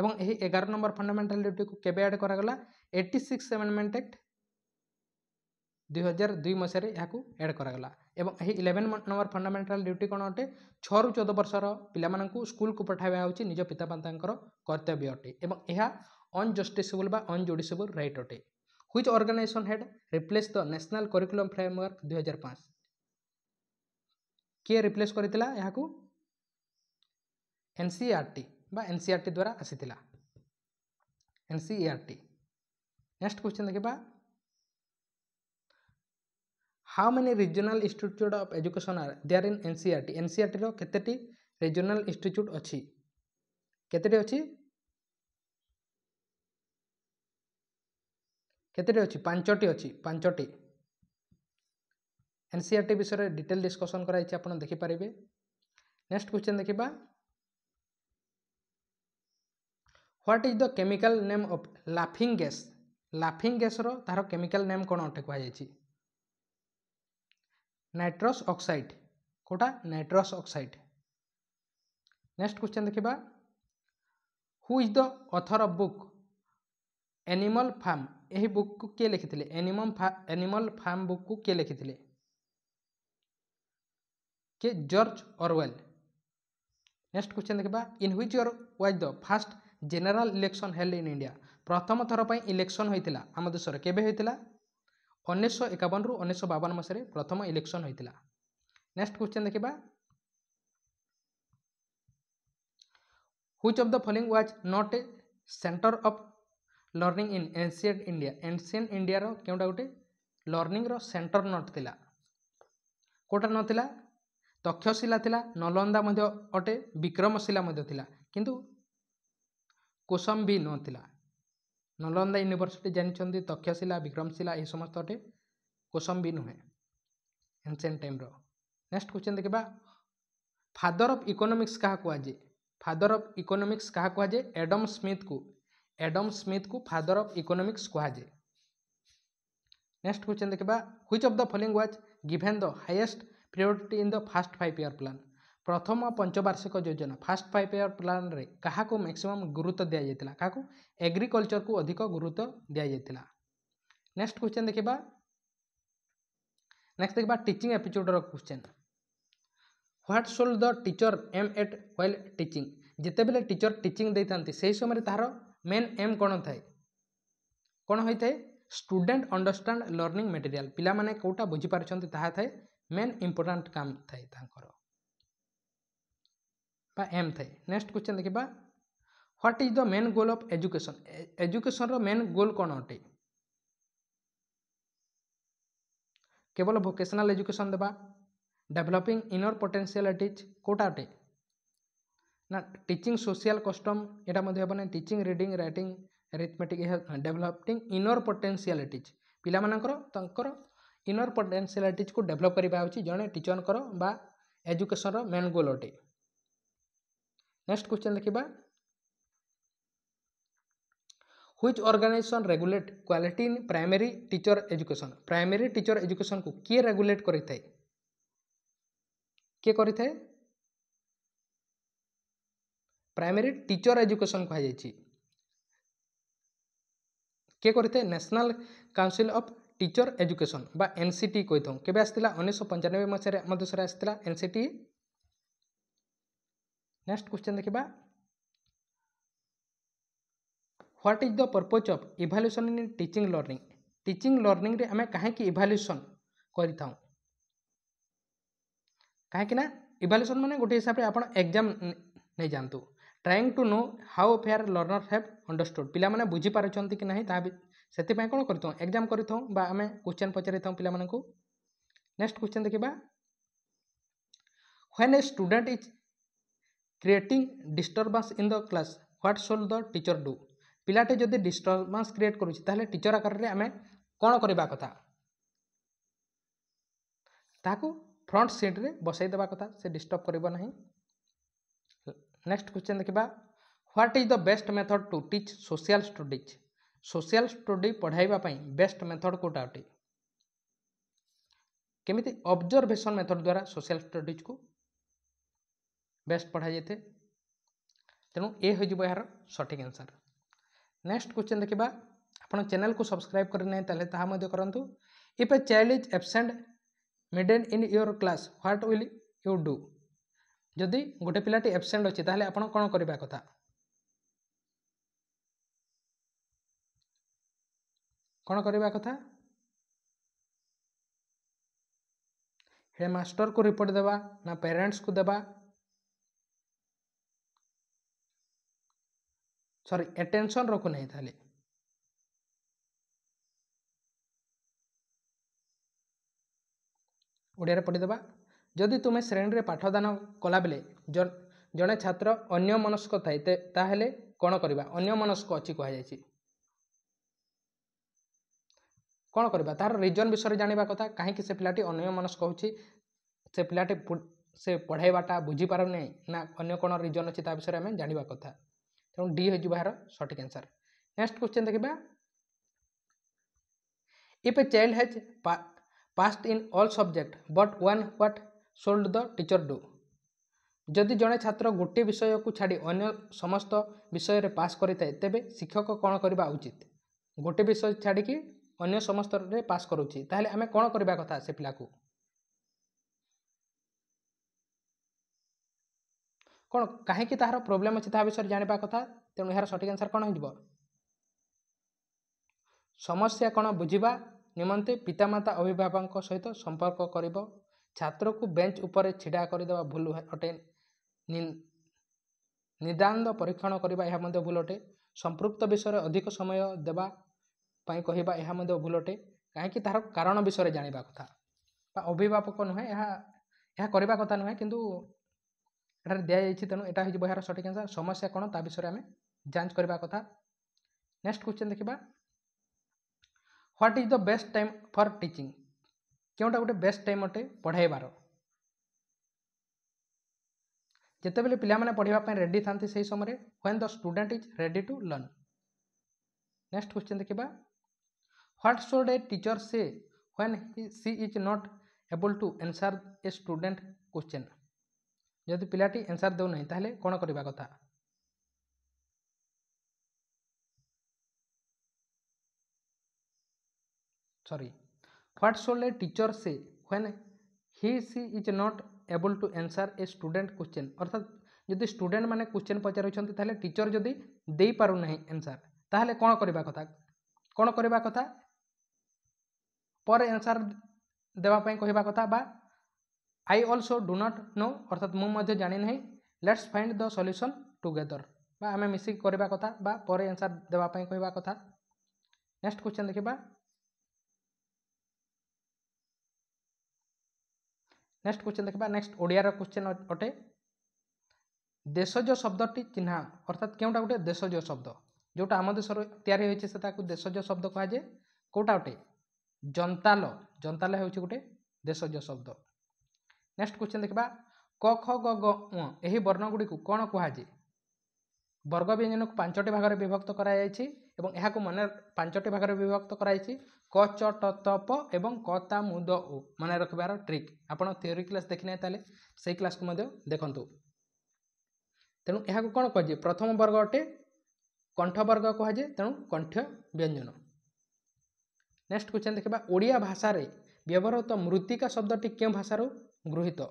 Speaker 1: এবং এই এগারো নম্বর ফন্ডামেন্টাল ডিউটি কেবে আড করা এইটি সিক্স আমেন্ডমেন্ট আক্ট দুই হাজার দুই মশায় এখন এড করা এবং এই ইলেভেন নম্বর ফন্ডামেন্টাল ডিউটি কোণ অটে ছু চোদ বর্ষর পিলা স্কুলকু পঠাইবা হচ্ছে নিজ পিতামাতাঙ্কর কর্তব্য অটে এবং এহা অনজষ্টিসেবল বা অনজুডিসেবল রাইট অটে which organisation had replace the national curriculum framework দুই হাজার পাঁচ କିଏ ରିପ୍ଲେସ୍ କରିଥିଲା ଏହାକୁ এনসিআরটি বা এনসিআরটি দ্বারা আসিলা এনসিআরটি নেক্সট কোশ্চিন দেখা how many regional institute of education are there in NCERT ଏନ୍ସିଆର୍ଟିର କେତେଟି ରିଜନାଲ ଇନଷ୍ଟିଚ୍ୟୁଟ୍ ଅଛି କେତେଟି ଅଛି କେତେଟି ଅଛି ପାଞ୍ଚଟି ଅଛି ପାଞ୍ଚଟି ଏନ୍ସିଆର୍ଟି ବିଷୟରେ ଡିଟେଲ୍ ଡିସ୍କସନ୍ କରାଯାଇଛି ଆପଣ ଦେଖିପାରିବେ ନେକ୍ସଟ କ୍ୱେଶ୍ଚନ୍ ଦେଖିବା what is the chemical name of লাফিং গ্যাস ଲାଫିଂ ଗ୍ୟାସ୍ର ତାହାର କେମିକାଲ ନେମ୍ କ'ଣ ଅଟେ କୁହାଯାଇଛି ନାଇଟ୍ରସ୍ ଅକ୍ସାଇଡ୍ କେଉଁଟା ନାଇଟ୍ରସ୍ ଅକ୍ସାଇଡ୍ ନେକ୍ସଟ କ୍ୱେଶ୍ଚନ୍ ଦେଖିବା who is the author of book animal farm ଏହି ବୁକ୍କୁ କିଏ ଲେଖିଥିଲେ ଏନିମମ୍ ଏନିମଲ୍ ଫାର୍ମ ବୁକ୍କୁ କିଏ ଲେଖିଥିଲେ କିଏ ଜର୍ଜ ଅରୱେଲ୍ ନେକ୍ସଟ କ୍ୱେଶ୍ଚନ୍ ଦେଖିବା in which year was the first general election held in India প্রথম থর পাই ইলেকশন হয়েছিল আম দেশের কেবে হয়েছিল উনিশশো একাবন রু উনিশশো বাবন মশায় প্রথম ইলেকশন হয়েছিল নেক্সট কোশ্চেন দেখা which of the following was not a centre of learning in ancient India ancient ইন্ডিয়ার কেউটা গোটে লর্নিংর সেন্টর নটলা কোটা নথিলা তক্ষশিলা লা নলন্দা অটে বিক্রমশিলা কিন্তু କୋଶମ୍ ବି ନଥିଲା ନଲନ୍ଦା ୟୁନିଭର୍ସିଟି ଜାଣିଛନ୍ତି ତକ୍ଷଶିଲା ବିକ୍ରମଶିଲା ଏହି ସମସ୍ତ ଅଟେ କୋଶମ୍ ବି ନୁହେଁ ଏନ୍ସିଏଣ୍ଟ ଟାଇମ୍ର ନେକ୍ସଟ କ୍ୱେଶ୍ଚନ୍ ଦେଖିବା ଫାଦର ଅଫ୍ ଇକୋନୋମିକ୍ସ କାହା କୁହାଯାଏ ଫାଦର ଅଫ୍ ଇକୋନୋମିକ୍ସ କାହା କୁହାଯାଏ ଏଡମ୍ ସ୍ମିଥ୍କୁ ଏଡମ୍ ସ୍ମିଥ୍କୁ ଫାଦର ଅଫ୍ ଇକୋନୋମିକ୍ସ କୁହାଯାଏ ନେକ୍ସଟ କ୍ୱେଶ୍ଚନ୍ ଦେଖିବା which of the following was given the highest priority in the first five year plan ପ୍ରଥମ ପଞ୍ଚବାର୍ଷିକ ଯୋଜନା ଫାର୍ଷ୍ଟ ଫାଇଭ୍ ଇୟର୍ ପ୍ଲାନ୍ରେ କାହାକୁ ମ୍ୟାକ୍ସିମମ୍ ଗୁରୁତ୍ୱ ଦିଆଯାଇଥିଲା କାହାକୁ ଏଗ୍ରିକଲଚର୍କୁ ଅଧିକ ଗୁରୁତ୍ୱ ଦିଆଯାଇଥିଲା ନେକ୍ସଟ କ୍ୱେଶ୍ଚନ୍ ଦେଖିବା ନେକ୍ସଟ ଦେଖିବା ଟିଚିଂ ଆପିଚ୍ୟୁଡ଼ର question what should the teacher aim at while teaching ଯେତେବେଳେ ଟିଚର୍ ଟିଚିଂ ଦେଇଥାନ୍ତି ସେହି ସମୟରେ ତାହାର ମେନ୍ ଏମ୍ କ'ଣ ଥାଏ କ'ଣ ହୋଇଥାଏ ଷ୍ଟୁଡେଣ୍ଟ ଅଣ୍ଡରଷ୍ଟାଣ୍ଡ ଲର୍ଣ୍ଣିଂ ମେଟେରିଆଲ୍ ପିଲାମାନେ କେଉଁଟା ବୁଝିପାରୁଛନ୍ତି ତାହା ଥାଏ ମେନ୍ ଇମ୍ପୋର୍ଟାଣ୍ଟ କାମ ଥାଏ ତାଙ୍କର ବା ଏମ୍ ଥାଏ ନେକ୍ସଟ କ୍ୱେଶ୍ଚନ୍ ଦେଖିବା what is the main goal of education ଏଜୁକେସନ୍ର ମେନ୍ ଗୋଲ୍ କ'ଣ ଅଟେ କେବଳ ଭୋକେସନାଲ୍ ଏଜୁକେସନ୍ ଦେବା ଡେଭଲପିଂ ଇନର୍ ପଟେନ୍ସିଆଲ୍ ଟିଚ୍ କେଉଁଟା ଅଟେ ନା ଟିଚିଂ ସୋସିଆଲ୍ କଷ୍ଟମ୍ ଏଇଟା ମଧ୍ୟ ହେବ ନାହିଁ teaching reading writing arithmetic developing inner potential teach ପିଲାମାନଙ୍କର ତାଙ୍କର ଇନର୍ ପଟେନ୍ସିଆଲ୍ ଟିଚ୍କୁ ଡେଭଲପ୍ କରିବା ହେଉଛି ଜଣେ ଟିଚର୍ଙ୍କର ବା ଏଜୁକେସନ୍ର ମେନ୍ ଗୋଲ୍ ଅଟେ नेक्स्ट क्वेश्चन देखा which organisation regulate quality in primary teacher education primary teacher education को किए रेगुलेट कर किए टीचर एजुकेशन कह किए करें national council of teacher education बा एन सी टी कही था केवे आसाला उन्नीस पंचानबे मसीह मध्य आसाला एन नेक्स्ट क्वेश्चन देखा what is the purpose of evaluation in teaching learning teaching learning आम कहीं इभाल्युसन करें कहीं इभाल्युसन मैंने गोटे हिसाब से आप एक्जाम नहीं जातु trying to know how far learner have understood पे बुझीपार कि ना से कौन कर एक्जाम करें क्वेश्चन पचारि था नेक्स्ट क्वेश्चन देखा when a student is creating disturbance in the class what should the teacher do ପିଲାଟି ଯଦି ଡିଷ୍ଟର୍ବାନ୍ସ କ୍ରିଏଟ୍ କରୁଛି ତାହେଲେ ଟିଚର୍ ଆକାରରେ ଆମେ କ'ଣ କରିବା କଥା ତାହାକୁ ଫ୍ରଣ୍ଟ ସିଟ୍ରେ ବସାଇ ଦେବା କଥା ସେ ଡିଷ୍ଟର୍ବ କରିବ ନାହିଁ ନେକ୍ସଟ କ୍ୱେଶ୍ଚନ୍ ଦେଖିବା what is the best method to teach social studies social study ପଢ଼ାଇବା ପାଇଁ ବେଷ୍ଟ ମେଥଡ଼୍ କେଉଁଟା ଅଟେ କେମିତି ଅବଜରଭେସନ୍ ମେଥଡ଼ ଦ୍ୱାରା ସୋସିଆଲ୍ ଷ୍ଟଡିଜ୍କୁ ବେଷ୍ଟ ପଢ଼ାଯାଇଥାଏ ତେଣୁ ଏ ହୋଇଯିବ ଏହାର ସଠିକ୍ ଆନ୍ସର୍ ନେକ୍ସଟ କ୍ୱେଶ୍ଚନ୍ ଦେଖିବା ଆପଣ ଚ୍ୟାନେଲ୍କୁ ସବସ୍କ୍ରାଇବ୍ କରିନାହିଁ ତାହେଲେ ତାହା ମଧ୍ୟ କରନ୍ତୁ if a child is absent minded in your class what will you do ଯଦି ଗୋଟେ ପିଲାଟି ଆବସେଣ୍ଟ ଅଛି ତାହେଲେ ଆପଣ କ'ଣ କରିବା କଥା କ'ଣ କରିବା କଥା ହେଲେ ମାଷ୍ଟରକୁ ରିପୋର୍ଟ ଦେବା ନା ପ୍ୟାରେଣ୍ଟସକୁ ଦେବା ସରି ଏଟେନସନ୍ ରଖୁନାହିଁ ତାହେଲେ ଓଡ଼ିଆରେ ପଢ଼ିଦେବା ଯଦି ତୁମେ ଶ୍ରେଣୀରେ ପାଠଦାନ କଲାବେଳେ ଜଣେ ଛାତ୍ର ଅନ୍ୟ ମନସ୍କ ଥାଏ ତାହେଲେ କ'ଣ କରିବା ଅନ୍ୟ ମନସ୍କ ଅଛି କୁହାଯାଇଛି କ'ଣ କରିବା ତାର ରିଜନ୍ ବିଷୟରେ ଜାଣିବା କଥା କାହିଁକି ସେ ପିଲାଟି ଅନ୍ୟ ମନସ୍କ ହେଉଛି ସେ ପିଲାଟି ସେ ପଢ଼ାଇବାଟା ବୁଝିପାରୁନି ନା ଅନ୍ୟ କ'ଣ ରିଜନ୍ ଅଛି ତା ବିଷୟରେ ଆମେ ଜାଣିବା କଥା ତେଣୁ ଡି ହୋଇଯିବ ଏହାର ସଠିକ୍ ଆନ୍ସର୍ ନେକ୍ସଟ କ୍ୱେଶ୍ଚିନ୍ ଦେଖିବା if a child has passed in all subject but one what should the teacher do ଯଦି ଜଣେ ଛାତ୍ର ଗୋଟିଏ ବିଷୟକୁ ଛାଡ଼ି ଅନ୍ୟ ସମସ୍ତ ବିଷୟରେ ପାସ୍ କରିଥାଏ ତେବେ ଶିକ୍ଷକ କ'ଣ କରିବା ଉଚିତ ଗୋଟିଏ ବିଷୟ ଛାଡ଼ିକି ଅନ୍ୟ ସମସ୍ତରେ ପାସ୍ କରୁଛି ତାହେଲେ ଆମେ କ'ଣ କରିବା କଥା ସେ ପିଲାକୁ କ'ଣ କାହିଁକି ତାହାର ପ୍ରୋବ୍ଲେମ୍ ଅଛି ତାହା ବିଷୟରେ ଜାଣିବା କଥା ତେଣୁ ଏହାର ସଠିକ୍ ଆନ୍ସର୍ କ'ଣ ହୋଇଯିବ ସମସ୍ୟା କ'ଣ ବୁଝିବା ନିମନ୍ତେ ପିତାମାତା ଅଭିଭାବକଙ୍କ ସହିତ ସମ୍ପର୍କ କରିବ ଛାତ୍ରକୁ ବେଞ୍ଚ ଉପରେ ଛିଡ଼ା କରିଦେବା ଭୁଲ ଅଟେ ନିଦାନ୍ତ ପରୀକ୍ଷଣ କରିବା ଏହା ମଧ୍ୟ ଭୁଲ ଅଟେ ସମ୍ପୃକ୍ତ ବିଷୟରେ ଅଧିକ ସମୟ ଦେବା ପାଇଁ କହିବା ଏହା ମଧ୍ୟ ଭୁଲ ଅଟେ କାହିଁକି ତାହାର କାରଣ ବିଷୟରେ ଜାଣିବା କଥା ବା ଅଭିଭାବକ ନୁହେଁ ଏହା ଏହା କରିବା କଥା ନୁହେଁ କିନ୍ତୁ ଏଠାରେ ଦିଆଯାଇଛି ତେଣୁ ଏଇଟା ହୋଇଯିବ ଏହାର ସଠିକ୍ ଆନ୍ସର୍ ସମସ୍ୟା କ'ଣ ତା ବିଷୟରେ ଆମେ ଯାଞ୍ଚ କରିବା କଥା ନେକ୍ସଟ କ୍ୱେଶ୍ଚନ୍ ଦେଖିବା what is the best time for teaching କେଉଁଟା ଗୋଟେ ବେଷ୍ଟ ଟାଇମ୍ ଅଟେ ପଢ଼ାଇବାର ଯେତେବେଳେ ପିଲାମାନେ ପଢ଼ିବା ପାଇଁ ରେଡ଼ି ଥାନ୍ତି ସେହି ସମୟରେ when the student is ready to learn next question ଦେଖିବା what should a teacher say when she is not able to answer a student question जदि पाटी एनसर देना तेल कौन करवा कथा सरी what sold teacher say when he she is not able to answer a student question अर्थात जदि स्टूडेंट मैंने क्वेश्चन पचारे टीचर जदि दे पारना आंसर तेल कौन करवा कथा कौन करवा कथा पर आंसर देवाई कहवा कथा I also do not know অর্থাৎ মু ମଧ୍ୟ ଜାଣି ନାହିଁ let's find the solution together বা ଆମେ ମିଶିକି କରିବା କଥା বা ପରେ ଆନ୍ସର୍ ଦେବା ପାଇଁ କହିବା କଥା ନେକ୍ସଟ କ୍ୱେଶ୍ଚନ୍ ଦେଖିବା ନେକ୍ସଟ କ୍ୱେଶ୍ଚନ୍ ଦେଖିବା ନେକ୍ସଟ ଓଡ଼ିଆର କ୍ୱେଶ୍ଚନ୍ ଅଟେ ଦେଶଜ ଶବ୍ଦଟି ଚିହ୍ନା ଅର୍ଥାତ୍ କେଉଁଟା ଗୋଟେ ଦେଶଜ ଶବ୍ଦ ଯେଉଁଟା ଆମ ଦେଶରେ ତିଆରି ହୋଇଛି ସେ ତାକୁ ଦେଶଜ ଶବ୍ଦ କୁହାଯାଏ କେଉଁଟା ଗୋଟେ ଜନ୍ତାଲ ଜନ୍ତାଲ ହେଉଛି ଗୋଟେ ଦେଶଜ ଶବ୍ଦ ନେକ୍ସଟ କ୍ୱେଶ୍ଚନ୍ ଦେଖିବା କ ଖ ଗ ଗ ଉଁ ଏହି ବର୍ଣ୍ଣଗୁଡ଼ିକୁ କ'ଣ କୁହାଯାଏ ବର୍ଗ ବ୍ୟଞ୍ଜନକୁ ପାଞ୍ଚଟି ଭାଗରେ ବିଭକ୍ତ କରାଯାଇଛି ଏବଂ ଏହାକୁ ମନେ ପାଞ୍ଚଟି ଭାଗରେ ବିଭକ୍ତ କରାଯାଇଛି କ ଚ ଟ ତପ ଏବଂ କ ତା ମୁଦ ଉ ମନେ ରଖିବାର ଟ୍ରିକ୍ ଆପଣ ଥିଓରି କ୍ଲାସ୍ ଦେଖିନାହିଁ ତାହେଲେ ସେଇ କ୍ଲାସ୍କୁ ମଧ୍ୟ ଦେଖନ୍ତୁ ତେଣୁ ଏହାକୁ କ'ଣ କୁହାଯାଏ ପ୍ରଥମ ବର୍ଗ ଅଟେ କଣ୍ଠ ବର୍ଗ କୁହାଯାଏ ତେଣୁ କଣ୍ଠ ବ୍ୟଞ୍ଜନ ନେକ୍ସଟ କ୍ୱେଶ୍ଚନ୍ ଦେଖିବା ଓଡ଼ିଆ ଭାଷାରେ ବ୍ୟବହୃତ ମୃତ୍ତିକା ଶବ୍ଦଟି କେଉଁ ଭାଷାରୁ ଗୃହୀତ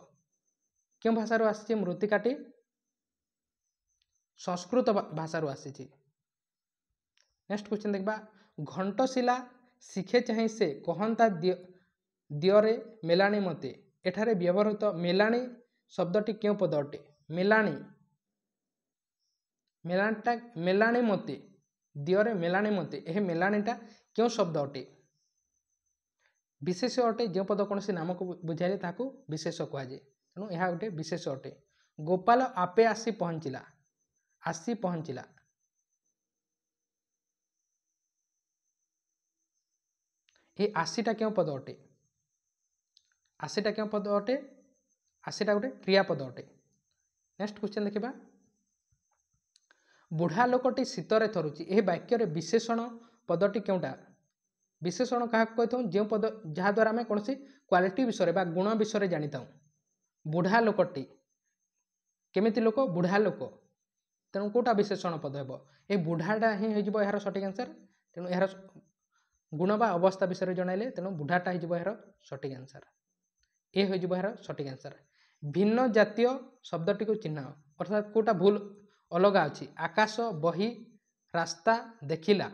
Speaker 1: କେଉଁ ଭାଷାରୁ ଆସିଛି ମୃତ୍ତିକାଟି ସଂସ୍କୃତ ଭାଷାରୁ ଆସିଛି ନେକ୍ସଟ କ୍ୱେଶ୍ଚିନ୍ ଦେଖିବା ଘଣ୍ଟ ଶିଲା ଶିଖେ ଚାହିଁ ସେ କହନ୍ତା ଦିଅରେ ମେଲାଣି ମୋତେ ଏଠାରେ ବ୍ୟବହୃତ ମେଲାଣି ଶବ୍ଦଟି କେଉଁ ପଦ ଅଟେ ମେଲାଣି ମେଲାଣିଟା ମେଲାଣି ମୋତେ ଦିଅରେ ମେଲାଣି ମୋତେ ଏହି ମେଲାଣିଟା କେଉଁ ଶବ୍ଦ ଅଟେ ବିଶେଷ ଅଟେ ଯେଉଁ ପଦ କୌଣସି ନାମକୁ ବୁଝାଇଲେ ତାହାକୁ ବିଶେଷ କୁହାଯାଏ ତେଣୁ ଏହା ଗୋଟିଏ ବିଶେଷ ଅଟେ ଗୋପାଳ ଆପେ ଆସି ପହଞ୍ଚିଲା ଆସି ପହଞ୍ଚିଲା ଏ ଆସିଟା କେଉଁ ପଦ ଅଟେ ଆସିଟା କେଉଁ ପଦ ଅଟେ ଆସିଟା ଗୋଟେ କ୍ରିୟାପଦ ଅଟେ ନେକ୍ସଟ କ୍ୱେଶ୍ଚନ୍ ଦେଖିବା ବୁଢ଼ା ଲୋକଟି ଶୀତରେ ଥରୁଛି ଏହି ବାକ୍ୟରେ ବିଶେଷଣ ପଦଟି କେଉଁଟା ବିଶେଷଣ କାହାକୁ କହିଥାଉ ଯେଉଁ ପଦ ଯାହାଦ୍ୱାରା ଆମେ କୌଣସି କ୍ୱାଲିଟି ବିଷୟରେ ବା ଗୁଣ ବିଷୟରେ ଜାଣିଥାଉ ବୁଢ଼ା ଲୋକଟି କେମିତି ଲୋକ ବୁଢ଼ା ଲୋକ ତେଣୁ କେଉଁଟା ବିଶେଷଣ ପଦ ହେବ ଏ ବୁଢ଼ାଟା ହିଁ ହୋଇଯିବ ଏହାର ସଠିକ୍ ଆନ୍ସର୍ ତେଣୁ ଏହାର ଗୁଣ ବା ଅବସ୍ଥା ବିଷୟରେ ଜଣାଇଲେ ତେଣୁ ବୁଢ଼ାଟା ହୋଇଯିବ ଏହାର ସଠିକ୍ ଆନ୍ସର୍ ଏ ହୋଇଯିବ ଏହାର ସଠିକ୍ ଆନ୍ସର୍ ଭିନ୍ନ ଜାତୀୟ ଶବ୍ଦଟିକୁ ଚିହ୍ନାଅ ଅର୍ଥାତ୍ କେଉଁଟା ଭୁଲ ଅଲଗା ଅଛି ଆକାଶ ବହି ରାସ୍ତା ଦେଖିଲା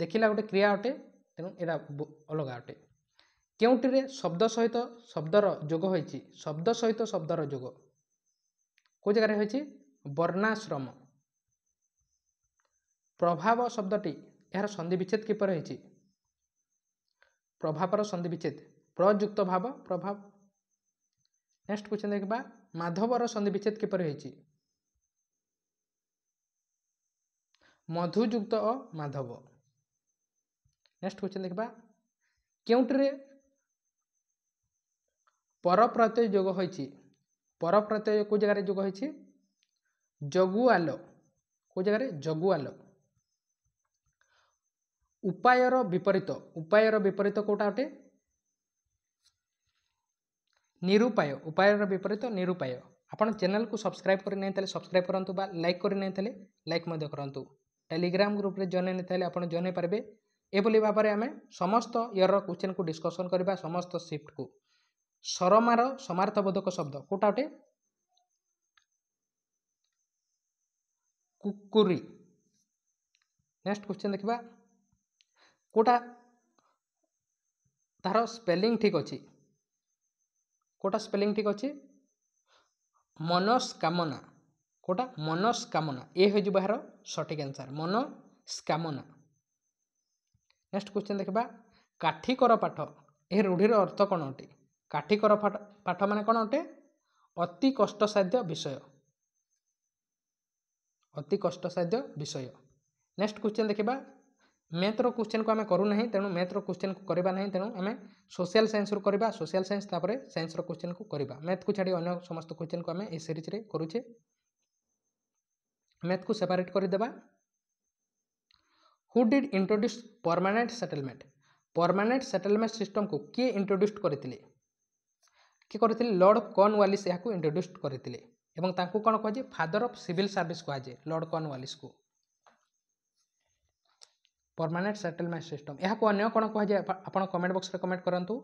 Speaker 1: ଦେଖିଲା ଗୋଟେ କ୍ରିୟା ଅଟେ ତେଣୁ ଏଇଟା ଅଲଗା ଅଟେ କେଉଁଟିରେ ଶବ୍ଦ ସହିତ ଶବ୍ଦର ଯୋଗ ହୋଇଛି ଶବ୍ଦ ସହିତ ଶବ୍ଦର ଯୋଗ କେଉଁ ଜାଗାରେ ହୋଇଛି ବର୍ଣ୍ଣାଶ୍ରମ ପ୍ରଭାବ ଶବ୍ଦଟି ଏହାର ସନ୍ଧି ବିଚ୍ଛେଦ କିପରି ହୋଇଛି ପ୍ରଭାବର ସନ୍ଧି ବିଚ୍ଛେଦ ପ୍ରଯୁକ୍ତ ଭାବ ପ୍ରଭାବ ନେକ୍ସଟ କ୍ୱେଶ୍ଚନ୍ ଦେଖିବା ମାଧବର ସନ୍ଧି ବିଚ୍ଛେଦ କିପରି ହୋଇଛି ମଧୁଯୁକ୍ତ ଓ ମାଧବ ନେକ୍ସଟ କ୍ୱେଶ୍ଚନ୍ ଦେଖିବା କେଉଁଠିରେ ପରପ୍ରତ୍ୟୟ ଯୋଗ ହୋଇଛି ପରପ୍ରତ୍ୟୟ କେଉଁ ଜାଗାରେ ଯୋଗ ହୋଇଛି ଜଗୁଆଲ କେଉଁ ଜାଗାରେ ଜଗୁଆଲ ଉପାୟର ବିପରୀତ ଉପାୟର ବିପରୀତ କେଉଁଟା ଅଟେ ନିରୁପାୟ ଉପାୟର ବିପରୀତ ନିରୁପାୟ ଆପଣ ଚ୍ୟାନେଲକୁ ସବସ୍କ୍ରାଇବ୍ କରି ନେଇଥିଲେ ସବସ୍କ୍ରାଇବ୍ କରନ୍ତୁ ବା ଲାଇକ୍ କରି ନେଇଥିଲେ ଲାଇକ୍ ମଧ୍ୟ କରନ୍ତୁ ଟେଲିଗ୍ରାମ ଗ୍ରୁପ୍ରେ ଜଣେଇ ନେଇଥିଲେ ଆପଣ ଜଣେଇ ପାରିବେ ଏଭଳି ଭାବରେ ଆମେ ସମସ୍ତ ଇୟରର କ୍ୱେଶ୍ଚିନ୍କୁ ଡିସ୍କସନ୍ କରିବା ସମସ୍ତ ସିଫ୍ଟକୁ ସରମାର ସମାର୍ଥବୋଧକ ଶବ୍ଦ କେଉଁଟା ଅଟେ କୁକୁରୀ ନେକ୍ସଟ କ୍ୱେଶ୍ଚିନ୍ ଦେଖିବା କେଉଁଟା ତାହାର ସ୍ପେଲିଂ ଠିକ୍ ଅଛି କେଉଁଟା ସ୍ପେଲିଂ ଠିକ୍ ଅଛି ମନସ୍କାମନା କେଉଁଟା ମନସ୍କାମନା ଏ ହୋଇଯିବ ଏହାର ସଠିକ୍ ଆନ୍ସର୍ ମନସ୍କାମନା ନେକ୍ସଟ କ୍ୱେଶ୍ଚିନ୍ ଦେଖିବା କାଠିକର ପାଠ ଏହି ରୂଢ଼ିର ଅର୍ଥ କ'ଣ ଅଟେ କାଠିକର ପାଠ ମାନେ କ'ଣ ଅଟେ ଅତି କଷ୍ଟସାଧ୍ୟ ବିଷୟ ଅତି କଷ୍ଟସାଧ୍ୟ ବିଷୟ ନେକ୍ସଟ କ୍ୱେଶ୍ଚିନ୍ ଦେଖିବା ମ୍ୟାଥ୍ର କ୍ୱେଶ୍ଚିନ୍କୁ ଆମେ କରୁନାହିଁ ତେଣୁ ମ୍ୟାଥ୍ର କ୍ୱେଶ୍ଚିନ୍କୁ କରିବା ନାହିଁ ତେଣୁ ଆମେ ସୋସିଆଲ୍ ସାଇନ୍ସରୁ କରିବା ସୋସିଆଲ୍ ସାଇନ୍ସ ତାପରେ ସାଇନ୍ସର କ୍ୱେଶ୍ଚିନ୍କୁ କରିବା ମ୍ୟାଥ୍କୁ ଛାଡ଼ି ଅନ୍ୟ ସମସ୍ତ କ୍ୱେଶ୍ଚିନ୍କୁ ଆମେ ଏହି ସିରିଜ୍ରେ କରୁଛେ ମ୍ୟାଥ୍କୁ ସେପାରେଟ୍ କରିଦେବା who did introduce permanent settlement permanent settlement ସିଷ୍ଟମକୁ କିଏ ଇଣ୍ଟ୍ରୋଡ୍ୟୁସ୍ କରିଥିଲେ କିଏ କରିଥିଲେ ଲର୍ଡ଼ କର୍ଣ୍ଣୱାଲିସ୍ ଏହାକୁ ଇଣ୍ଟ୍ରୋଡ୍ୟୁସ୍ କରିଥିଲେ ଏବଂ ତାଙ୍କୁ କ'ଣ କୁହାଯାଏ ଫାଦର ଅଫ୍ ସିଭିଲ୍ ସର୍ଭିସ୍ କୁହାଯାଏ ଲର୍ଡ଼ କର୍ଣ୍ଣୱାଲିସ୍କୁ ପରମାନେଣ୍ଟ ସେଟେଲମେଣ୍ଟ ସିଷ୍ଟମ ଏହାକୁ ଅନ୍ୟ କ'ଣ କୁହାଯାଏ ଆପଣ କମେଣ୍ଟ ବକ୍ସରେ କମେଣ୍ଟ କରନ୍ତୁ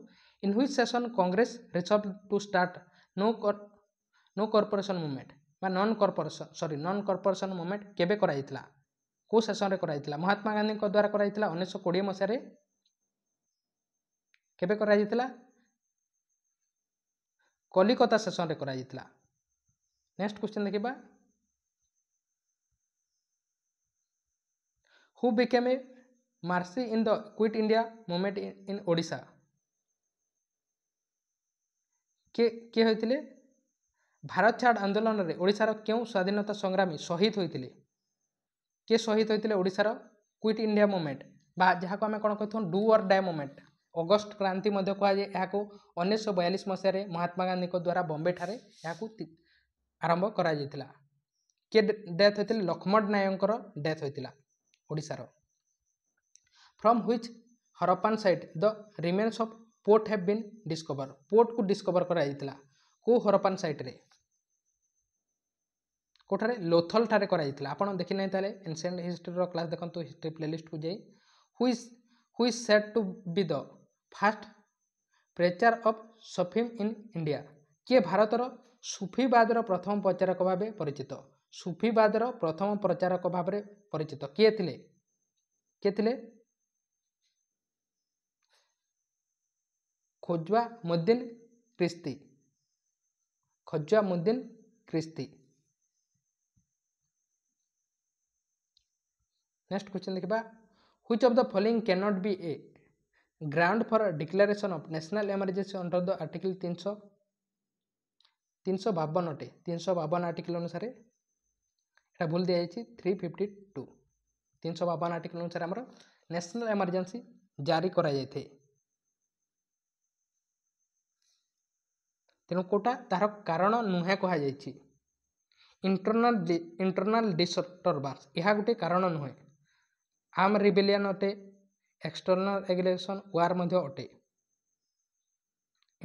Speaker 1: in which session Congress reserve to start no no corporation movement ବା non corporation sorry non corporation movement କେବେ କରାଯାଇଥିଲା କେଉଁ ଶାସନରେ କରାଯାଇଥିଲା ମହାତ୍ମା ଗାନ୍ଧୀଙ୍କ ଦ୍ୱାରା କରାଯାଇଥିଲା ଉଣେଇଶହ କୋଡ଼ିଏ ମସିହାରେ କେବେ କରାଯାଇଥିଲା କଲିକତା ଶାସନରେ କରାଯାଇଥିଲା ନେକ୍ସଟ କ୍ୱେଶ୍ଚିନ୍ ଦେଖିବା who became a martyr in the quit India movement in Odisha କିଏ କିଏ ହୋଇଥିଲେ ଭାରତ ଛାଡ଼ ଆନ୍ଦୋଳନରେ ଓଡ଼ିଶାର କେଉଁ ସ୍ୱାଧୀନତା ସଂଗ୍ରାମୀ ଶହୀଦ ହୋଇଥିଲେ କିଏ ଶହୀଦ ହୋଇଥିଲେ ଓଡ଼ିଶାର କ୍ୱିଟ୍ ଇଣ୍ଡିଆ ମୁଭମେଣ୍ଟ ବା ଯାହାକୁ ଆମେ କ'ଣ କହିଥାଉ do or die movement August Kranti ମଧ୍ୟ କୁହାଯାଏ ଏହାକୁ ଉଣେଇଶହ ବୟାଳିଶ ମସିହାରେ ମହାତ୍ମା ଗାନ୍ଧୀଙ୍କ ଦ୍ୱାରା ବମ୍ବେଠାରେ ଏହାକୁ ଆରମ୍ଭ କରାଯାଇଥିଲା କିଏ ଡେଥ୍ ହୋଇଥିଲେ ଲକ୍ଷ୍ମଣ ନାୟକଙ୍କର ଡେଥ୍ ହୋଇଥିଲା ଓଡ଼ିଶାର from which Harappan site the remains of port have been discover ପୋର୍ଟକୁ ଡିସ୍କଭର୍ କରାଯାଇଥିଲା କେଉଁ ହରପାନ୍ ସାଇଟ୍ରେ କେଉଁଠାରେ ଲୋଥଲଠାରେ କରାଯାଇଥିଲା ଆପଣ ଦେଖିନାହିଁ ତାହେଲେ ଏନସିଏଣ୍ଟ ହିଷ୍ଟ୍ରିର କ୍ଲାସ୍ ଦେଖନ୍ତୁ ହିଷ୍ଟ୍ରି ପ୍ଲେଲିଷ୍ଟକୁ ଯାଇ who is who is said to be the first preacher of Sufism in India କିଏ ଭାରତର ସୁଫିବାଦର ପ୍ରଥମ ପ୍ରଚାରକ ଭାବେ ପରିଚିତ ସୁଫିବାଦର ପ୍ରଥମ ପ୍ରଚାରକ ଭାବରେ ପରିଚିତ କିଏ ଥିଲେ କିଏ ଥିଲେ ଖୋଜୁଆ ମୁଦିନ କ୍ରିସ୍ତି ଖୋଜୁଆ ମୁଦିନ କ୍ରିସ୍ତି ନେକ୍ସଟ କ୍ୱେଶ୍ଚନ୍ ଦେଖିବା which of the following cannot be a ground for declaration of national emergency under the article ତିନିଶହ তিনশো বাবন অটে তিনশো বাবন আর্টিকেল অনুসারে এটা ভুল দিয়ে যাইছি থ্রি ফিফটি টু তিনশো বাবন আর্টিকেল অনুসারে আমার ন্যাশনাল এমার্জেন্সি জারি করা যাই তেমন কোটা তার কারণ নুহে কুহযাই ইন্টরনাল ইন্টরনাল ডিসটর্বান্স এ গোটে কারণ নুহে ଆର୍ମ ରିବେଲିଅନ୍ ଅଟେ ଏକ୍ସଟର୍ନାଲ୍ ଏଗ୍ରେସନ୍ ୱାର୍ ମଧ୍ୟ ଅଟେ